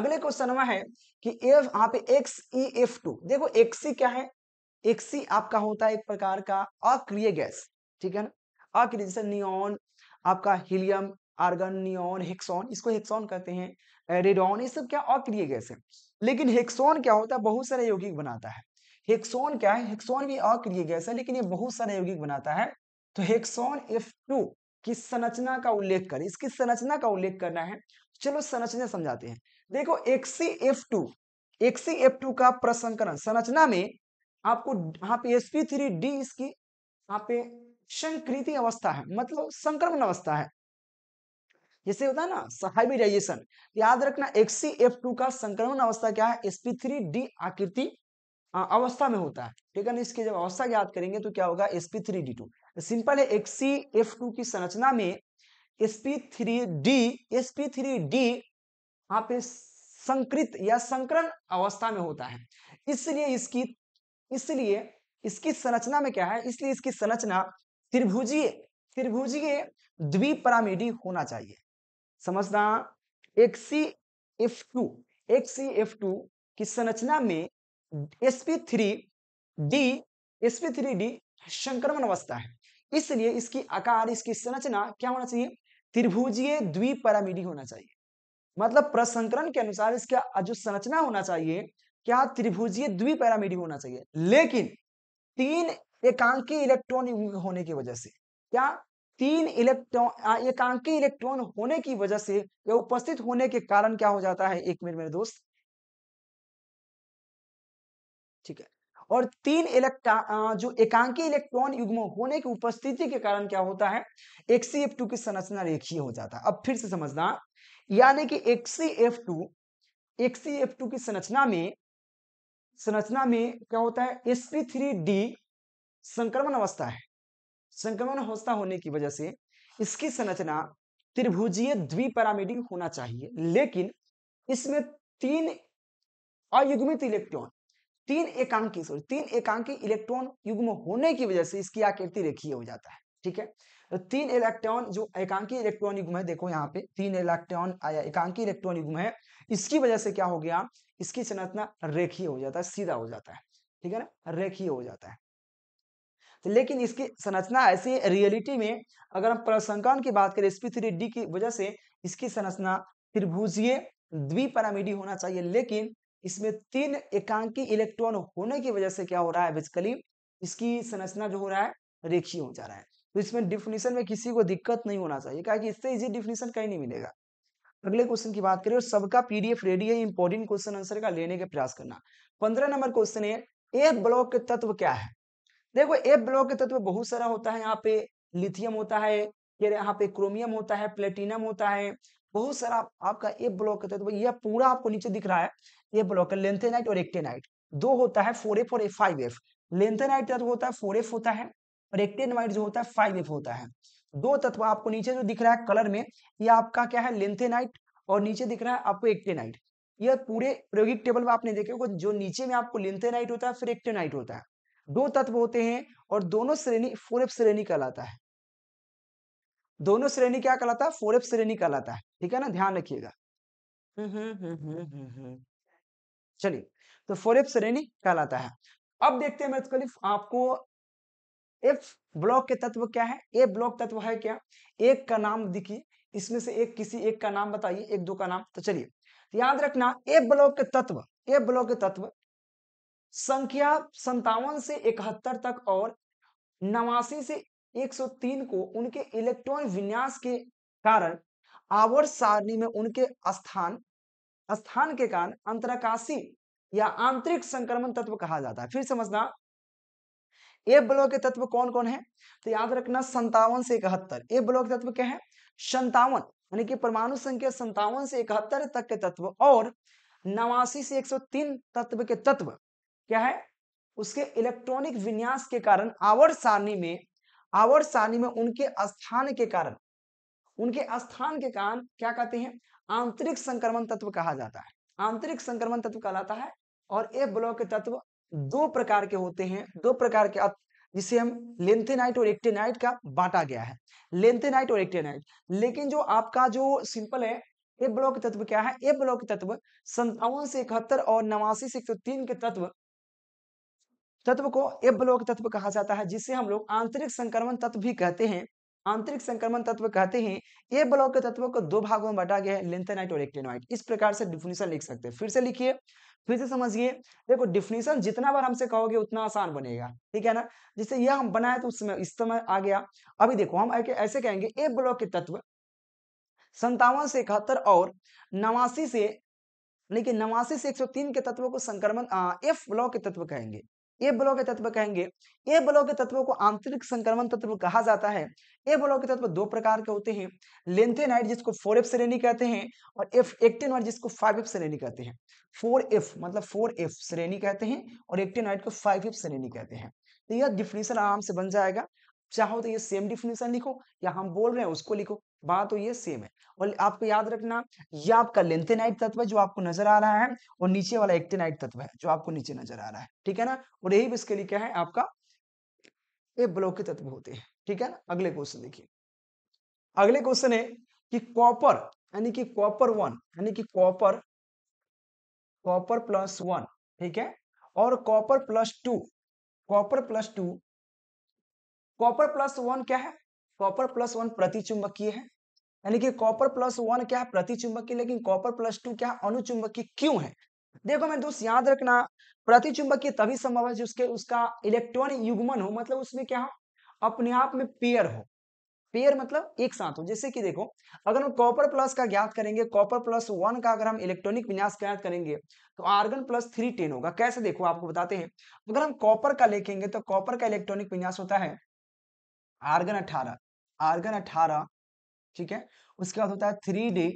अगले क्वेश्चन में है कि एफ यहाँ पे एक्स ई एफ टू देखो एक्सी क्या है एक्सी आपका होता है एक प्रकार का अक्रिय गैस ठीक है ना अक्रिय जैसे नियोन आपका हीलियम आर्गन नियोन हेक्सोन इसको हेक्सोन कहते हैं रेडोन ये सब क्या अक्रिय गैस है लेकिन हेक्सोन क्या होता है बहुत सारे यौगिक बनाता है हेक्सोन क्या है हेक्सोन भी अक्रिय गैस है लेकिन ये बहुत सारे यौगिक बनाता है तो हेक्सोन एफ टू की संरचना का उल्लेख कर इसकी संरचना का उल्लेख करना है चलो संरचना समझाते हैं देखो एक्सी एफ टू एक्सी एफ टू का प्रसंकरण संरचना में आपको यहाँ पे एस पी थ्री डी इसकी यहाँ पे संकृति अवस्था है मतलब संक्रमण अवस्था है जैसे होता है ना हाइब्रिडाइजेशन याद रखना एक्सी एफ टू का संक्रमण अवस्था क्या है एसपी थ्री डी आकृति अवस्था में होता है ठीक है ना इसकी जब अवस्था याद करेंगे तो क्या होगा SP three D two simple है एक्सी एफ टू की संरचना में SP three D P three D यहाँ पे संकृत या संकरण अवस्था में होता है इसलिए इसकी इसलिए इसकी संरचना में क्या है इसलिए इसकी संरचना त्रिभुजीय त्रिभुजीय द्विपरामिडी होना चाहिए समझना एक्स सी एफ टू एक्सी सी एफ टू की संरचना में SP three D SP three D संक्रमण अवस्था है इसलिए इसकी आकार इसकी संरचना क्या होना चाहिए त्रिभुजीय द्विपरामिडी होना चाहिए मतलब प्रसंकरण के अनुसार इसका जो संरचना होना चाहिए क्या त्रिभुजीय द्विपरामिडी होना चाहिए लेकिन तीन एकांकी इलेक्ट्रॉन होने की वजह से क्या तीन इलेक्ट्रॉन एकांकी इलेक्ट्रॉन होने की वजह से या उपस्थित होने के कारण क्या हो जाता है एक मिनट मेरे दोस्त ठीक है और तीन इलेक्ट्रॉन जो एकांकी इलेक्ट्रॉन युग्म होने की उपस्थिति के कारण क्या होता है एक सी एफ टू की संरचना रेखीय हो जाता है अब फिर से समझना यानी कि एक सी एफ टू एक सी एफ टू की संरचना में संरचना में क्या होता है एस पी थ्री डी संक्रमण अवस्था है संक्रमण अवस्था होने की वजह से इसकी संरचना त्रिभुजीय द्विपैरामीडिक होना चाहिए लेकिन इसमें तीन अयुग्मित इलेक्ट्रॉन तीन एकांकी सॉरी तीन एकांकी इलेक्ट्रॉन युग्म होने की वजह से इसकी आकृति रेखीय हो जाता है ठीक है तो तीन इलेक्ट्रॉन जो एकांकी इलेक्ट्रॉन युग्म है देखो यहाँ पे तीन इलेक्ट्रॉन आया एकांकी इलेक्ट्रॉन युग्म है इसकी वजह से क्या हो गया इसकी संरचना रेखीय हो जाता है सीधा हो जाता है ठीक है ना रेखीय हो जाता है तो लेकिन इसकी संरचना ऐसी रियलिटी में अगर हम प्रसंकरण की बात करें एसपी थ्री डी की वजह से इसकी संरचना त्रिभुजीय द्विपरामिडी होना चाहिए लेकिन इसमें तीन एकांकी इलेक्ट्रॉन होने की वजह से क्या हो रहा है बेसिकली इसकी संरचना जो हो रहा है रेखी हो जा रहा है तो इसमें डिफिनेशन में किसी को दिक्कत नहीं होना चाहिए क्या कि इससे इजी डिफिनेशन कहीं नहीं मिलेगा अगले क्वेश्चन की बात करें और सबका पीडीएफ रेडी है इंपॉर्टेंट क्वेश्चन आंसर का लेने के प्रयास करना पंद्रह नंबर क्वेश्चन है एफ ब्लॉक के तत्व क्या है देखो एफ ब्लॉक के तत्व बहुत सारा होता है यहाँ पे लिथियम होता है यहाँ पे क्रोमियम होता है प्लेटिनम होता है बहुत सारा आपका एफ ब्लॉक के तत्व यह पूरा आपको नीचे दिख रहा है ये ब्लॉक है लेंथेनाइट और एक्टेनाइट दो होता है फोर एफ और फाइव एफ लेंथेनाइट तत्व होता है फोर एफ होता है और एक्टेनाइट जो होता है फाइव एफ होता है दो तत्व आपको नीचे जो दिख रहा है कलर में ये आपका क्या है लेंथेनाइट और नीचे दिख रहा है आपको एक्टेनाइट ये पूरे प्रयोगिक टेबल में आपने देखे जो नीचे में आपको लेंथेनाइट होता है फिर एक्टेनाइट होता है दो तत्व होते हैं और दोनों श्रेणी फोर एफ श्रेणी कहलाता है दोनों श्रेणी क्या कहलाता है फोर एफ श्रेणी कहलाता है ठीक है ना ध्यान रखिएगा हम्म, हम्म, हम्म, चलिए तो फोर एफ श्रेणी कहलाता है अब देखते हैं मैं आपको एफ ब्लॉक के तत्व क्या है ए ब्लॉक तत्व है क्या एक का नाम देखिए इसमें से एक किसी एक का नाम बताइए एक दो का नाम तो चलिए याद रखना ए ब्लॉक के तत्व ए ब्लॉक के तत्व संख्या संतावन से इकहत्तर तक और नवासी से 103 को उनके इलेक्ट्रॉन विन्यास के कारण आवर्त सारणी में उनके स्थान स्थान के कारण अंतरकाशी या आंतरिक संक्रमण तत्व कहा जाता है फिर समझना ए ब्लॉक के तत्व कौन कौन है तो याद रखना संतावन से इकहत्तर ए ब्लॉक तत्व क्या है संतावन यानी कि परमाणु संख्या संतावन से इकहत्तर तक के तत्व और नवासी से 103 तत्व के तत्व क्या है उसके इलेक्ट्रॉनिक विन्यास के कारण आवर्त सारणी में आवर्त सारणी में उनके स्थान के कारण उनके स्थान के कारण क्या कहते हैं आंतरिक संक्रमण तत्व कहा जाता है आंतरिक संक्रमण तत्व कहलाता है और ए ब्लॉक के तत्व दो प्रकार के होते हैं दो प्रकार के जिसे हम लेंथेनाइट और एक्टेनाइट का बांटा गया है लेंथेनाइट और एक्टेनाइट लेकिन जो आपका जो सिंपल है ए ब्लॉक तत्व क्या है ए ब्लॉक तत्व संतावन से इकहत्तर और नवासी से एक के तत्व तत्व को ए ब्लॉक तत्व कहा जाता है जिसे हम लोग आंतरिक संक्रमण तत्व भी कहते हैं आंतरिक संक्रमण तत्व कहते हैं ए ब्लॉक के तत्वों को दो भागों में बांटा गया है लेंथेनाइट और एक्टेनोइट इस प्रकार से डिफिनेशन लिख सकते हैं फिर से लिखिए फिर से समझिए देखो डिफिनेशन जितना बार हमसे कहोगे उतना आसान बनेगा ठीक है ना जिससे यह हम बनाए तो उसमें इस समय आ गया अभी देखो हम ऐसे कहेंगे ए ब्लॉक के तत्व संतावन से इकहत्तर और नवासी से लेकिन नवासी से 103 के तत्वों को संक्रमण एफ ब्लॉक के तत्व कहेंगे ए बलों के तत्व कहेंगे ए बलों के तत्वों को आंतरिक संक्रमण तत्व कहा जाता है ए बलों के तत्व दो प्रकार के होते हैं लेंथेनाइड जिसको फोर एफ श्रेणी कहते हैं और एफ एक्टेनाइट जिसको फाइव एफ श्रेणी कहते हैं फोर एफ मतलब फोर एफ श्रेणी कहते हैं और एक्टेनाइट को फाइव एफ श्रेणी कहते हैं तो यह डिफिनेशन आराम से बन जाएगा चाहो तो ये सेम डिफिनेशन लिखो या हम बोल रहे हैं उसको लिखो बात तो ये सेम है और आपको याद रखना ये आपका लेंथेनाइट तत्व जो आपको नजर आ रहा है और नीचे वाला एक्टेनाइट तत्व है जो आपको नीचे नजर आ रहा है ठीक है ना और यही इसके लिए क्या है आपका ये ब्लॉक के तत्व होते हैं ठीक है ना अगले क्वेश्चन देखिए अगले क्वेश्चन है कि कॉपर यानी कि कॉपर वन यानी कि कॉपर कॉपर प्लस वन ठीक है और copper plus two copper plus two copper plus one क्या है कॉपर प्लस वन प्रति चुंबकीय है यानी कि कॉपर प्लस वन क्या है की लेकिन कॉपर प्लस टू क्या की क्यों है देखो मैं दोस्त याद रखना प्रतिचुंबकीय तभी संभव है जिसके उसका इलेक्ट्रॉन युग्मन हो मतलब उसमें क्या हो अपने आप में पेयर हो पेयर मतलब एक साथ हो जैसे कि देखो अगर हम कॉपर प्लस का ज्ञात करेंगे कॉपर प्लस वन का अगर हम इलेक्ट्रॉनिक विन्यास ज्ञात करेंगे तो आर्गन प्लस थ्री टेन होगा कैसे देखो आपको बताते हैं अगर हम कॉपर का लेखेंगे तो कॉपर का इलेक्ट्रॉनिक विन्यास होता है आर्गन अठारह आर्गन अठारह ठीक है उसके बाद होता है थ्री डी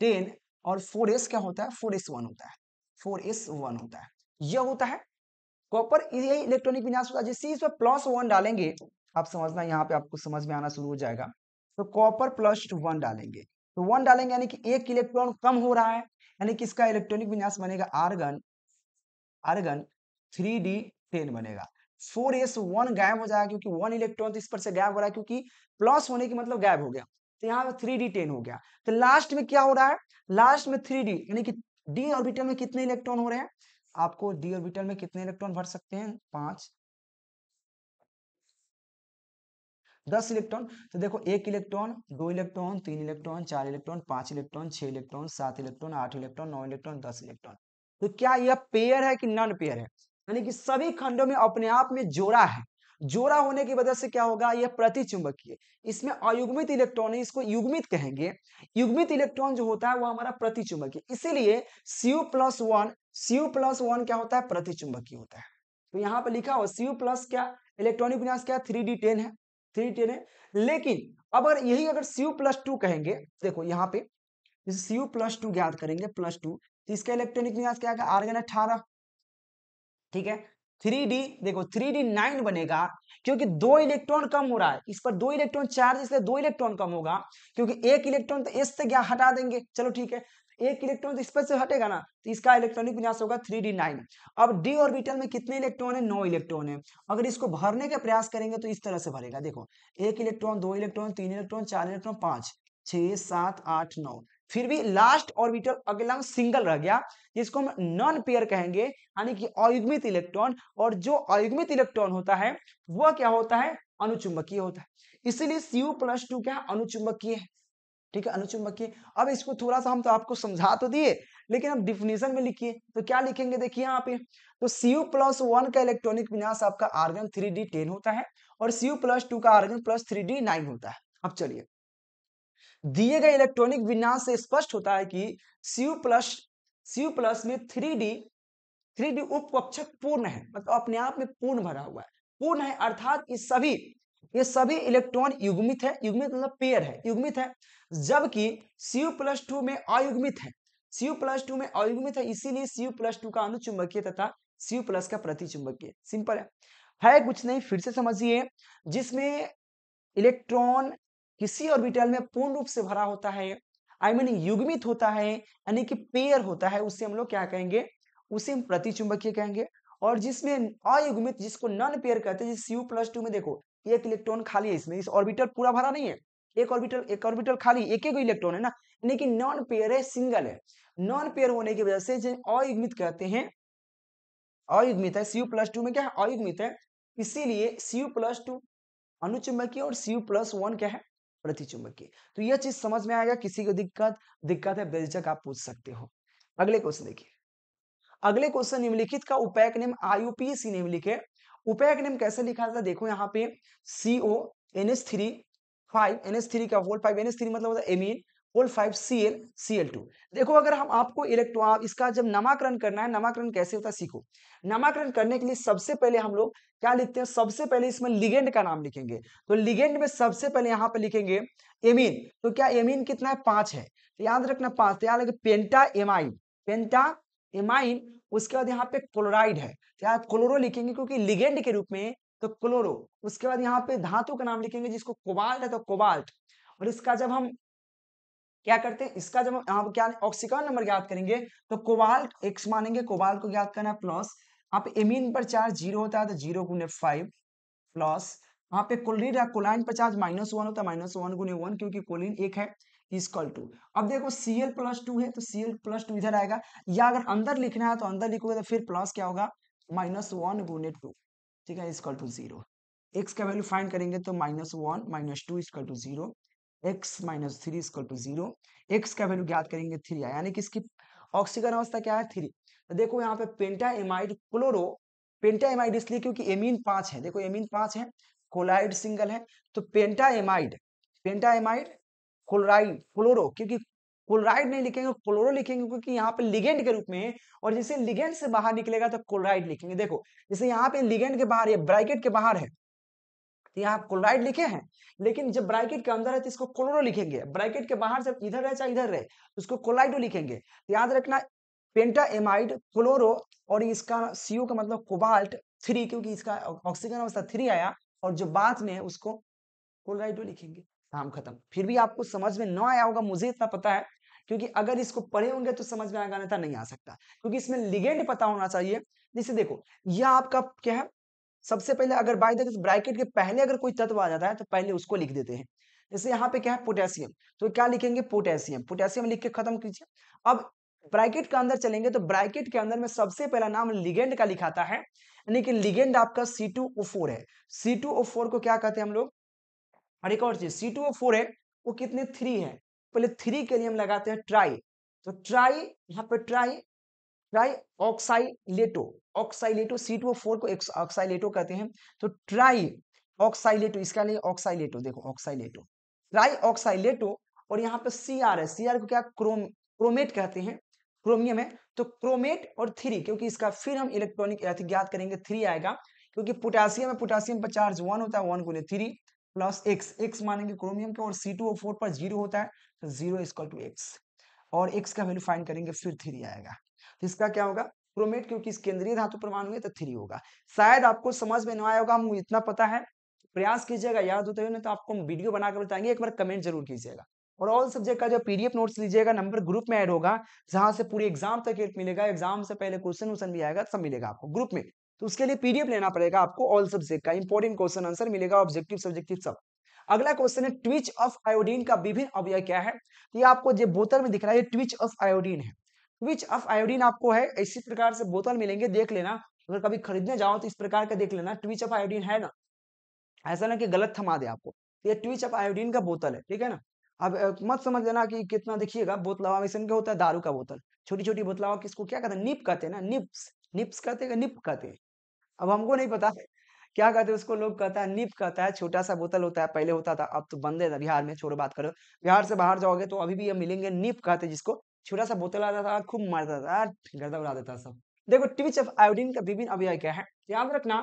टेन और फोर एस क्या होता है फोर एस वन होता है फोर एस वन होता है यह होता है कॉपर यही इलेक्ट्रॉनिक विन्यास होता है जिससे इसमें प्लस वन डालेंगे आप समझना यहाँ पे आपको समझ में आना शुरू हो जाएगा तो कॉपर प्लस वन डालेंगे तो वन डालेंगे यानी कि एक इलेक्ट्रॉन कम हो रहा है यानी कि इसका इलेक्ट्रॉनिक विन्यास बनेगा argon argon three D ten बनेगा फोर एस वन गायब हो जाएगा क्योंकि वन इलेक्ट्रॉन तो इस पर से गायब हो रहा है क्योंकि प्लस होने की मतलब गायब हो गया तो यहाँ पे थ्री डी टेन हो गया तो लास्ट में क्या हो रहा है लास्ट में थ्री डी यानी कि डी ऑर्बिटल में कितने इलेक्ट्रॉन हो रहे हैं आपको डी ऑर्बिटल में कितने इलेक्ट्रॉन भर सकते हैं पांच दस इलेक्ट्रॉन तो देखो एक इलेक्ट्रॉन दो इलेक्ट्रॉन तीन इलेक्ट्रॉन चार इलेक्ट्रॉन पांच इलेक्ट्रॉन छह इलेक्ट्रॉन सात इलेक्ट्रॉन आठ इलेक्ट्रॉन नौ इलेक्ट्रॉन दस इलेक्ट्रॉन तो क्या यह पेयर है कि नॉन पेयर है यानी कि सभी खंडों में अपने आप में जोड़ा है जोड़ा होने की वजह से क्या होगा यह प्रति चुंबकीय इसमें अयुग्मित इलेक्ट्रॉन है इसको युग्मित कहेंगे युग्मित इलेक्ट्रॉन जो होता है वह हमारा प्रति चुंबकीय इसीलिए CO plus one CO plus one क्या होता है प्रति चुंबकीय होता है तो यहाँ पर लिखा हो सीओ प्लस क्या इलेक्ट्रॉनिक विन्यास क्या थ्री डी टेन है थ्री टेन है लेकिन अगर यही अगर सीओ प्लस टू कहेंगे देखो यहाँ पे सीओ प्लस टू ज्ञात करेंगे प्लस टू तो इसका इलेक्ट्रॉनिक विन्यास क्या आर्गन अठारह ठीक है थ्री डी देखो थ्री डी नाइन बनेगा क्योंकि दो इलेक्ट्रॉन कम हो रहा है इस पर दो इलेक्ट्रॉन चार्ज इसलिए दो इलेक्ट्रॉन कम होगा क्योंकि एक इलेक्ट्रॉन तो एस से क्या हटा देंगे चलो ठीक है एक इलेक्ट्रॉन तो इस पर से हटेगा ना तो इसका इलेक्ट्रॉनिक विन्यास होगा थ्री डी नाइन अब डी ऑर्बिटल में कितने इलेक्ट्रॉन है नौ इलेक्ट्रॉन है अगर इसको भरने का प्रयास करेंगे तो इस तरह से भरेगा देखो एक इलेक्ट्रॉन दो इलेक्ट्रॉन तीन इलेक्ट्रॉन चार इलेक्ट्रॉन पांच छह सात आठ नौ फिर भी लास्ट ऑर्बिटल अगला सिंगल रह गया जिसको हम नॉन पेयर कहेंगे यानी कि अयुग्मित इलेक्ट्रॉन और जो अयुग्मित इलेक्ट्रॉन होता है वह क्या होता है अनुचुंबकीय होता है इसीलिए सीयू प्लस टू क्या अनुचुंबकीय है ठीक है अनुचुंबकीय अब इसको थोड़ा सा हम तो आपको समझा तो दिए लेकिन अब डिफिनेशन में लिखिए तो क्या लिखेंगे देखिए यहाँ पे तो सीयू प्लस वन का इलेक्ट्रॉनिक विन्यास आपका आर्गन थ्री डी टेन होता है और सीयू प्लस टू का argon plus three D nine होता है अब चलिए दिए गए इलेक्ट्रॉनिक विन्यास से स्पष्ट होता है कि सीयू प्लस सीयू प्लस में थ्री डी थ्री डी उपक्षक पूर्ण है मतलब अपने आप में पूर्ण भरा हुआ है पूर्ण है अर्थात ये सभी ये सभी इलेक्ट्रॉन युग्मित है युग्मित मतलब पेयर है युग्मित है जबकि सीयू प्लस टू में अयुग्मित है सीयू प्लस टू में अयुग्मित है इसीलिए सीयू प्लस टू का अनुचुंबकीय तथा सीयू प्लस का चुंबकीय सिंपल है है कुछ नहीं फिर से समझिए जिसमें इलेक्ट्रॉन किसी ऑर्बिटल में पूर्ण रूप से भरा होता है आई I मीन mean, युग्मित होता है यानी कि पेयर होता है उसे हम लोग क्या कहेंगे उसे हम प्रतिचुंबकीय कहेंगे और जिसमें अयुग्मित जिसको नॉन पेयर कहते हैं सी यू प्लस टू में देखो एक इलेक्ट्रॉन खाली है इसमें इस ऑर्बिटल पूरा भरा नहीं है एक ऑर्बिटल एक ऑर्बिटल खाली एक एक इलेक्ट्रॉन है ना यानी कि नॉन पेयर है सिंगल है नॉन पेयर होने की वजह से जिन्हें अयुग्मित कहते हैं अयुग्मित है सीयू प्लस टू में क्या है अयुग्मित है इसीलिए सीयू प्लस टू अनुचुंबकीय और सीयू प्लस वन क्या है प्रतिचुंबकीय तो यह चीज समझ में आएगा किसी को दिक्कत दिक्कत है बेझक आप पूछ सकते हो अगले क्वेश्चन देखिए अगले क्वेश्चन निम्नलिखित का उपाय नेम आईयूपीएसी लिखे उपाय नेम कैसे लिखा था देखो यहाँ पे CO N S three five N S three का whole five N S three मतलब amine whole five C L C L two देखो अगर हम आपको इलेक्ट्रॉन इसका जब नमाकरण करना है नमाकरण कैसे होता है सीखो नमाकरण करने के लिए सबसे पहले हम लोग क्या लिखते हैं सबसे पहले इसमें लिगेंड का नाम लिखेंगे तो लिगेंड में सबसे पहले यहाँ पे लिखेंगे एमीन तो क्या एमीन कितना है पांच है तो याद रखना पांच तो याद रखें पेंटा एमाइन पेंटा एमाइन उसके बाद यहाँ पे क्लोराइड है तो याद क्लोरो लिखेंगे क्योंकि लिगेंड के रूप में तो क्लोरो उसके बाद यहाँ पे धातु का नाम लिखेंगे जिसको कोबाल्ट है तो कोबाल्ट और इसका जब हम क्या करते हैं इसका जब आप क्या ऑक्सीकॉन नंबर ज्ञात करेंगे तो कोवाल एक्स मानेंगे कोवाल को ज्ञात करना प्लस आप एमिन पर चार्ज जीरो होता है तो जीरो गुने फाइव प्लस वहां पे कोलिन या कोलाइन पर चार्ज माइनस वन होता है माइनस वन गुने वन क्योंकि कोलिन एक है इजकल टू अब देखो सी एल प्लस टू है तो सी एल प्लस टू इधर आएगा या अगर अंदर लिखना है तो अंदर लिखोगे तो फिर प्लस क्या होगा माइनस वन गुने टू ठीक है इजकल टू जीरो एक्स का वैल्यू फाइंड करेंगे तो minus one minus two equal two zero x minus three equal two zero X का वैल्यू ज्ञात करेंगे थ्री आया यानी कि इसकी ऑक्सीजन अवस्था क्या है थ्री तो देखो यहाँ पे penta amide chloro penta amide इसलिए क्योंकि एमीन पांच है देखो एमीन पांच है कोलाइड सिंगल है तो penta amide penta amide chloride chloro क्योंकि क्लोराइड नहीं लिखेंगे क्लोरो लिखेंगे क्योंकि यहाँ पे लिगेंड के रूप में है और जैसे लिगेंड से बाहर निकलेगा तो क्लोराइड लिखेंगे देखो जैसे यहाँ पे लिगेंड के बाहर ब्राइकेट के बाहर है तो यहाँ क्लोराइड लिखे हैं लेकिन जब ब्रैकेट के अंदर है तो इसको क्लोरो लिखेंगे ब्रैकेट के बाहर जब इधर रहे चाहे इधर रहे तो उसको क्लोराइडो लिखेंगे तो याद रखना पेंटा एमाइड क्लोरो और इसका सीओ का मतलब कोबाल्ट थ्री क्योंकि इसका ऑक्सीजन अवस्था थ्री आया और जो बाद में है उसको क्लोराइडो लिखेंगे काम खत्म फिर भी आपको समझ में ना आया होगा मुझे इतना पता है क्योंकि अगर इसको पढ़े होंगे तो समझ में आएगा नहीं आ सकता क्योंकि इसमें लिगेंड पता होना चाहिए जैसे देखो यह आपका क्या है सबसे पहले अगर बाय द तो ब्रैकेट के पहले अगर कोई तत्व आ जाता है तो पहले उसको लिख देते हैं जैसे यहाँ पे क्या है पोटेशियम तो क्या लिखेंगे पोटेशियम पोटेशियम लिख के खत्म कीजिए अब ब्रैकेट के अंदर चलेंगे तो ब्रैकेट के अंदर में सबसे पहला नाम लिगेंड का लिखाता है यानी कि लिगेंड आपका C2O4 है C2O4 को क्या कहते हैं हम लोग और एक और चीज C2O4 है वो कितने थ्री है पहले थ्री के लिए हम लगाते हैं ट्राई तो ट्राई यहाँ पे tri tri oxalato oxalato C two four को ऑक्साइलेटो कहते हैं तो ट्राई ऑक्साइलेटो इसका लिए ऑक्साइलेटो देखो ऑक्साइलेटो ट्राई ऑक्साइलेटो और यहाँ पे सी आर है सी आर को क्या क्रोम क्रोमेट कहते हैं क्रोमियम है तो क्रोमेट और थ्री क्योंकि इसका फिर हम इलेक्ट्रॉनिक ज्ञात करेंगे थ्री आएगा क्योंकि पोटासियम है पोटासियम पर चार्ज वन होता है वन को थ्री प्लस एक्स एक्स मानेंगे क्रोमियम के और सी टू फोर पर जीरो होता है तो जीरो इजकल टू एक्स और एक्स का वैल्यू फाइन करेंगे फिर थ्री आएगा इसका क्या होगा क्रोमेट क्योंकि इस केंद्रीय धातु परमाणु है तो थ्री होगा शायद आपको समझ में न आया होगा इतना पता है प्रयास कीजिएगा याद होते हुए ना तो आपको हम वीडियो बनाकर बताएंगे एक बार कमेंट जरूर कीजिएगा और ऑल सब्जेक्ट का जो पीडीएफ नोट्स लीजिएगा नंबर ग्रुप में ऐड होगा जहां से पूरी एग्जाम तक हेल्प मिलेगा एग्जाम से पहले क्वेश्चन वोशन भी आएगा सब मिलेगा आपको ग्रुप में तो उसके लिए पीडीएफ लेना पड़ेगा आपको ऑल सब्जेक्ट का इंपॉर्टेंट क्वेश्चन आंसर मिलेगा ऑब्जेक्टिव सब्जेक्टिव सब अगला क्वेश्चन है ट्विच ऑफ आयोडीन का विभिन्न अवयव क्या है तो ये आपको जो बोतल में दिख रहा है ट्विच ऑफ आयोडीन है विच ऑफ आयोडीन आपको है इसी प्रकार से बोतल मिलेंगे देख लेना अगर कभी खरीदने जाओ तो इस प्रकार का देख लेना ट्विच ऑफ आयोडीन है ना ऐसा ना कि गलत थमा दे आपको तो ये ट्विच ऑफ आयोडीन का बोतल है ठीक है ना अब मत समझ लेना कि कितना देखिएगा बोतलावा में क्या होता है दारू का बोतल छोटी छोटी बोतलावा किसको क्या कहते हैं निप कहते हैं ना निप्स निप्स कहते हैं निप कहते हैं अब हमको नहीं पता क्या कहते हैं उसको लोग कहता है निप कहता है छोटा सा बोतल होता है पहले होता था अब तो बंद है बिहार में छोड़ो बात करो बिहार से बाहर जाओगे तो अभी भी ये मिलेंगे निप कहते हैं जिसको छोटा सा बोतल आता था खूब मारता था गर्दा उड़ा देता सब देखो ट्विच ऑफ आयोडीन का विभिन्न अवयव क्या है याद रखना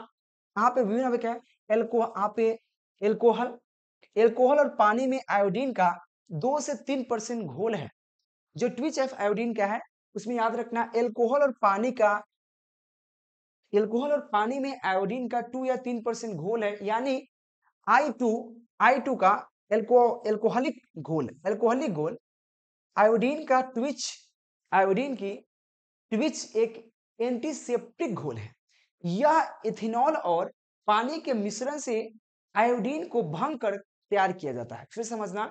यहाँ पे विभिन्न अवयव क्या है एल्को यहाँ पे एल्कोहल एल्कोहल और पानी में आयोडीन का दो से तीन परसेंट घोल है जो ट्विच ऑफ आयोडीन का है उसमें याद रखना एल्कोहल और पानी का एल्कोहल और पानी में आयोडीन का टू या तीन परसेंट घोल है यानी आई टू आई टू का एल्को एल्कोहलिक घोल एल्कोहलिक घोल आयोडीन का ट्विच आयोडीन की ट्विच एक एंटीसेप्टिक घोल है यह इथेनॉल और पानी के मिश्रण से आयोडीन को भंग कर तैयार किया जाता है फिर समझना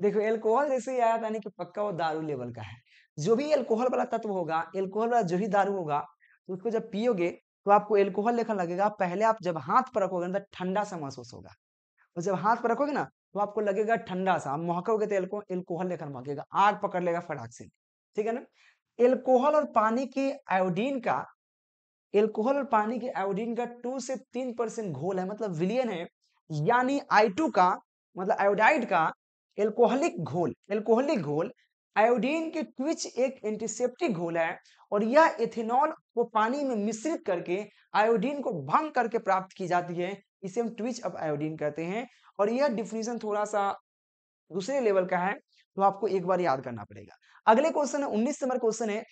देखो एल्कोहल जैसे आया यानी कि पक्का वो दारू लेवल का है जो भी एल्कोहल वाला तत्व होगा एल्कोहल वाला जो भी दारू होगा तो उसको जब पियोगे तो आपको एल्कोहल लेखन लगेगा पहले आप जब हाथ पर रखोगे अंदर तो ठंडा सा महसूस होगा और जब हाथ पर रखोगे ना तो आपको लगेगा ठंडा सा महकोगे तो एल्को एल्कोहल लेकर महकेगा आग पकड़ लेगा फटाक से ठीक है ना एल्कोहल और पानी के आयोडीन का एल्कोहल और पानी के आयोडीन का टू से तीन परसेंट घोल है मतलब विलियन है यानी आई टू का मतलब आयोडाइड का एल्कोहलिक घोल एल्कोहलिक घोल आयोडीन के ट्विच एक एंटीसेप्टिक घोल है और यह इथेनॉल को पानी में मिश्रित करके आयोडीन को भंग करके प्राप्त की जाती है इसे हम ट्विच अप आयोडीन कहते हैं और यह डिफिनेशन थोड़ा सा दूसरे लेवल का है तो आपको एक बार याद करना पड़ेगा अगले क्वेश्चन है उन्नीस नंबर क्वेश्चन है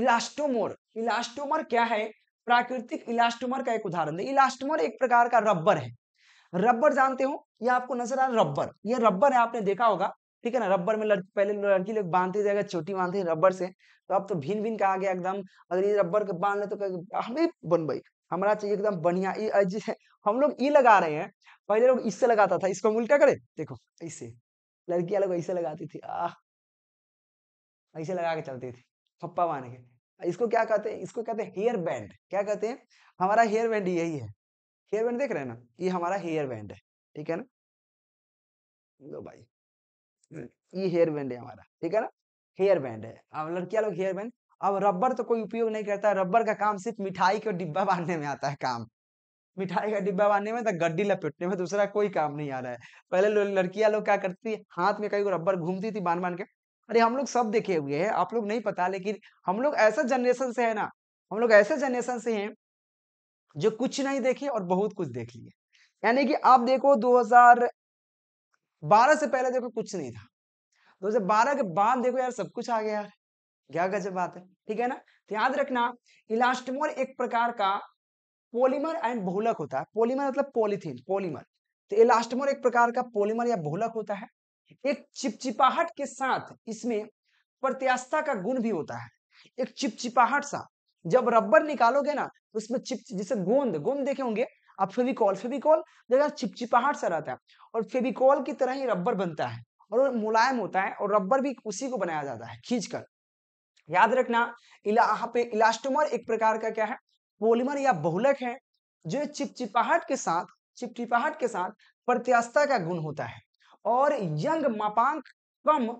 इलास्टोमोर इलास्टोमर क्या है प्राकृतिक इलास्टोमर का एक उदाहरण है इलास्टोमर एक प्रकार का रबर है रबर जानते हो यह आपको नजर आ रहा रबर यह रबर है आपने देखा होगा ठीक है ना रबर में लड़की पहले लड़की लोग बांधते जाएगा छोटी बांधते रबर से तो अब तो भिन्न भिन कहा गया एकदम अगर ये रबर के बांध ले तो हमें बन भाई हमारा चाहिए एकदम बढ़िया हम लोग ई लगा रहे हैं पहले लोग इससे लगाता था इसको हम उल्टा करे देखो ऐसे लड़कियां लोग ऐसे लगाती थी आह ऐसे लगा के चलती थी पप्पा मान के इसको क्या कहते हैं इसको कहते हैं हेयर बैंड क्या कहते हैं हमारा हेयर बैंड यही है हेयर बैंड देख रहे हैं ना ये हमारा हेयर बैंड है ठीक है ना लो भाई ये हेयर बैंड है हमारा ठीक है ना हेयर बैंड है अब लड़कियां लोग हेयर बैंड अब रबर तो कोई उपयोग नहीं करता रबर का काम सिर्फ मिठाई का डिब्बा बांधने में आता है काम मिठाई का डिब्बा बांधने में तो गड्डी लपेटने में दूसरा कोई काम नहीं आ रहा है पहले लड़कियां लोग क्या करती थी हाथ में कहीं रबर घूमती थी बांध बांध के अरे हम लोग सब देखे हुए हैं आप लोग नहीं पता लेकिन हम लोग ऐसा जनरेशन से है ना हम लोग ऐसे जनरेशन से हैं जो कुछ नहीं देखे और बहुत कुछ देख लिए यानी कि आप देखो 2012 से पहले देखो कुछ नहीं था 2012 के बाद देखो यार सब कुछ आ गया यार क्या गजब बात है ठीक है ना तो याद रखना इलास्टमोर एक प्रकार का पोलीमर एंड बहुलक होता है पोलीमर मतलब पॉलीथीन पोलीमर तो इलास्टमोर एक प्रकार का पोलीमर या बहुलक होता है एक चिपचिपाहट के साथ इसमें प्रत्यास्था का गुण भी होता है एक चिपचिपाहट सा जब रबर निकालोगे ना तो उसमें चिप जैसे गोंद गोंद देखे होंगे आप फेविकॉल फेविकॉल जगह चिपचिपाहट सा रहता है और फेविकॉल की तरह ही रबर बनता है और मुलायम होता है और रबर भी उसी को बनाया जाता है खींचकर याद रखना यहाँ पे इलास्टोमर एक प्रकार का क्या है पोलिमर या बहुलक है जो चिपचिपाहट के साथ चिपचिपाहट के साथ प्रत्यास्था का गुण होता है और यंग मापांक कम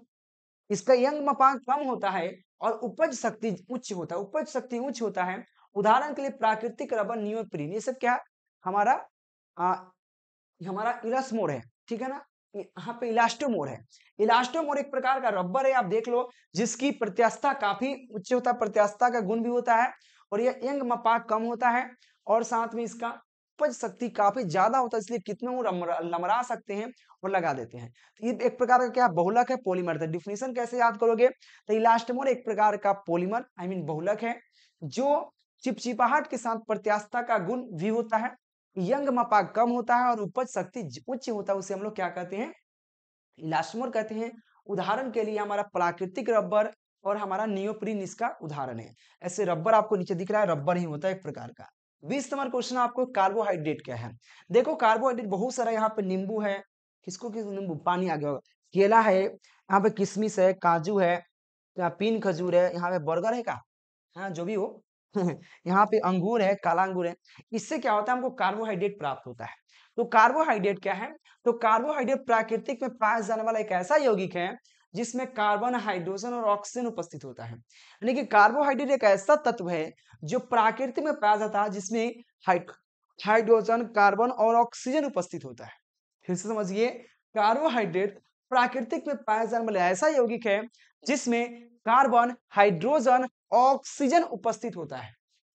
इसका यंग मापांक कम होता है और उपज शक्ति उच्च होता है उपज शक्ति उच्च होता है उदाहरण के लिए प्राकृतिक रबर नियोप्रीन ये सब क्या हमारा आ, हमारा इरसमोर है ठीक है ना यहाँ पे इलास्टोमोर है इलास्टोमोर एक प्रकार का रबर है आप देख लो जिसकी प्रत्यास्था काफी उच्च होता है प्रत्यास्था का गुण भी होता है और यह यंग मपाक कम होता है और साथ में इसका उपज शक्ति काफी ज्यादा होता है इसलिए कितने लमरा सकते हैं और लगा देते हैं तो ये एक प्रकार का क्या बहुलक है पोलीमर था तो डिफिनेशन कैसे याद करोगे तो इलास्टोमोर एक प्रकार का पोलीमर आई मीन बहुलक है जो चिपचिपाहट के साथ प्रत्यास्था का गुण भी होता है यंग मापा कम होता है और उपज शक्ति उच्च होता है उसे हम लोग क्या कहते हैं इलास्मोर कहते हैं उदाहरण के लिए हमारा प्राकृतिक रबर और हमारा नियोप्रीन इसका उदाहरण है ऐसे रबर आपको नीचे दिख रहा है रबर ही होता है एक प्रकार का बीस नंबर क्वेश्चन आपको कार्बोहाइड्रेट क्या है देखो कार्बोहाइड्रेट बहुत सारा यहाँ पे नींबू है किसको किस नींबू पानी आ गया होगा केला है यहाँ पे किशमिश है काजू है पीन खजूर है यहाँ पे बर्गर है का हाँ जो भी हो [laughs] यहाँ पे अंगूर है काला अंगूर है इससे क्या होता है हमको कार्बोहाइड्रेट प्राप्त होता है तो कार्बोहाइड्रेट क्या है तो कार्बोहाइड्रेट प्राकृतिक में पाया जाने वाला एक ऐसा यौगिक है जिसमें कार्बन हाइड्रोजन और ऑक्सीजन उपस्थित होता है यानी कि कार्बोहाइड्रेट एक ऐसा तत्व है जो प्राकृतिक में पाया जाता है जिसमें हाइड्रोजन कार्बन और ऑक्सीजन उपस्थित होता है फिर से समझिए कार्बोहाइड्रेट प्राकृतिक में पाया जाने वाला ऐसा यौगिक है जिसमें कार्बन हाइड्रोजन ऑक्सीजन उपस्थित होता है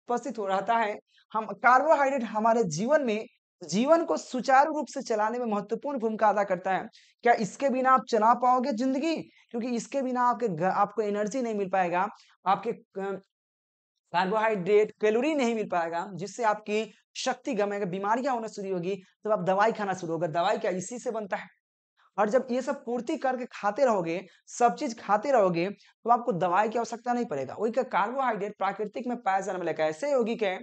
उपस्थित हो रहता है हम कार्बोहाइड्रेट हमारे जीवन में जीवन को सुचारू रूप से चलाने में महत्वपूर्ण भूमिका अदा करता है क्या इसके बिना आप चला पाओगे जिंदगी क्योंकि इसके बिना आपके आपको एनर्जी नहीं मिल पाएगा आपके कार्बोहाइड्रेट कैलोरी नहीं मिल पाएगा जिससे आपकी शक्ति गमेगा बीमारियां होना शुरू होगी तब आप दवाई खाना शुरू होगा दवाई क्या इसी से बनता है और जब ये सब पूर्ति करके खाते रहोगे सब चीज खाते रहोगे तो आपको दवाई की आवश्यकता नहीं पड़ेगा वही का कार्बोहाइड्रेट प्राकृतिक में पाया जाने वाला ऐसे यौगिक है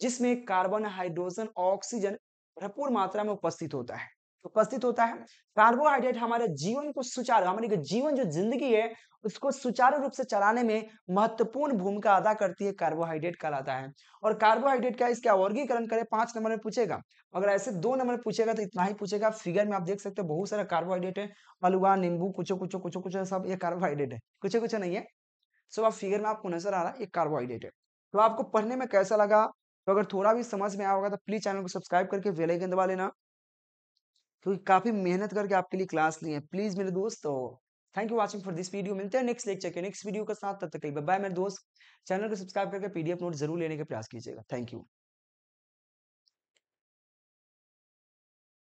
जिसमें कार्बन हाइड्रोजन ऑक्सीजन भरपूर मात्रा में उपस्थित होता है उपस्थित होता है कार्बोहाइड्रेट हमारे जीवन को सुचारू हमारी जीवन जो जिंदगी है उसको सुचारू रूप से चलाने में महत्वपूर्ण भूमिका अदा करती है कार्बोहाइड्रेट कहलाता है और कार्बोहाइड्रेट का इसका वर्गीकरण करें पांच नंबर में पूछेगा अगर ऐसे दो नंबर में पूछेगा तो इतना ही पूछेगा फिगर में आप देख सकते हैं बहुत सारा कार्बोहाइड्रेट है अलुआ नींबू कुछ कुछ कुछ कुछ सब ये कार्बोहाइड्रेट है कुछ कुछ नहीं है सो आप फिगर में आपको नजर आ रहा है एक कार्बोहाइड्रेट है तो आपको पढ़ने में कैसा लगा तो अगर थोड़ा भी समझ में आया होगा तो प्लीज चैनल को सब्सक्राइब करके बेल आइकन दबा लेना क्योंकि काफी मेहनत करके आपके लिए क्लास ली है प्लीज मेरे दोस्तों thank you watching for this video मिलते हैं नेक्स्ट लेक्चर के नेक्स्ट वीडियो के साथ तब तक बाय मेरे दोस्त चैनल को सब्सक्राइब करके पीडीएफ नोट जरूर लेने का प्रयास कीजिएगा थैंक यू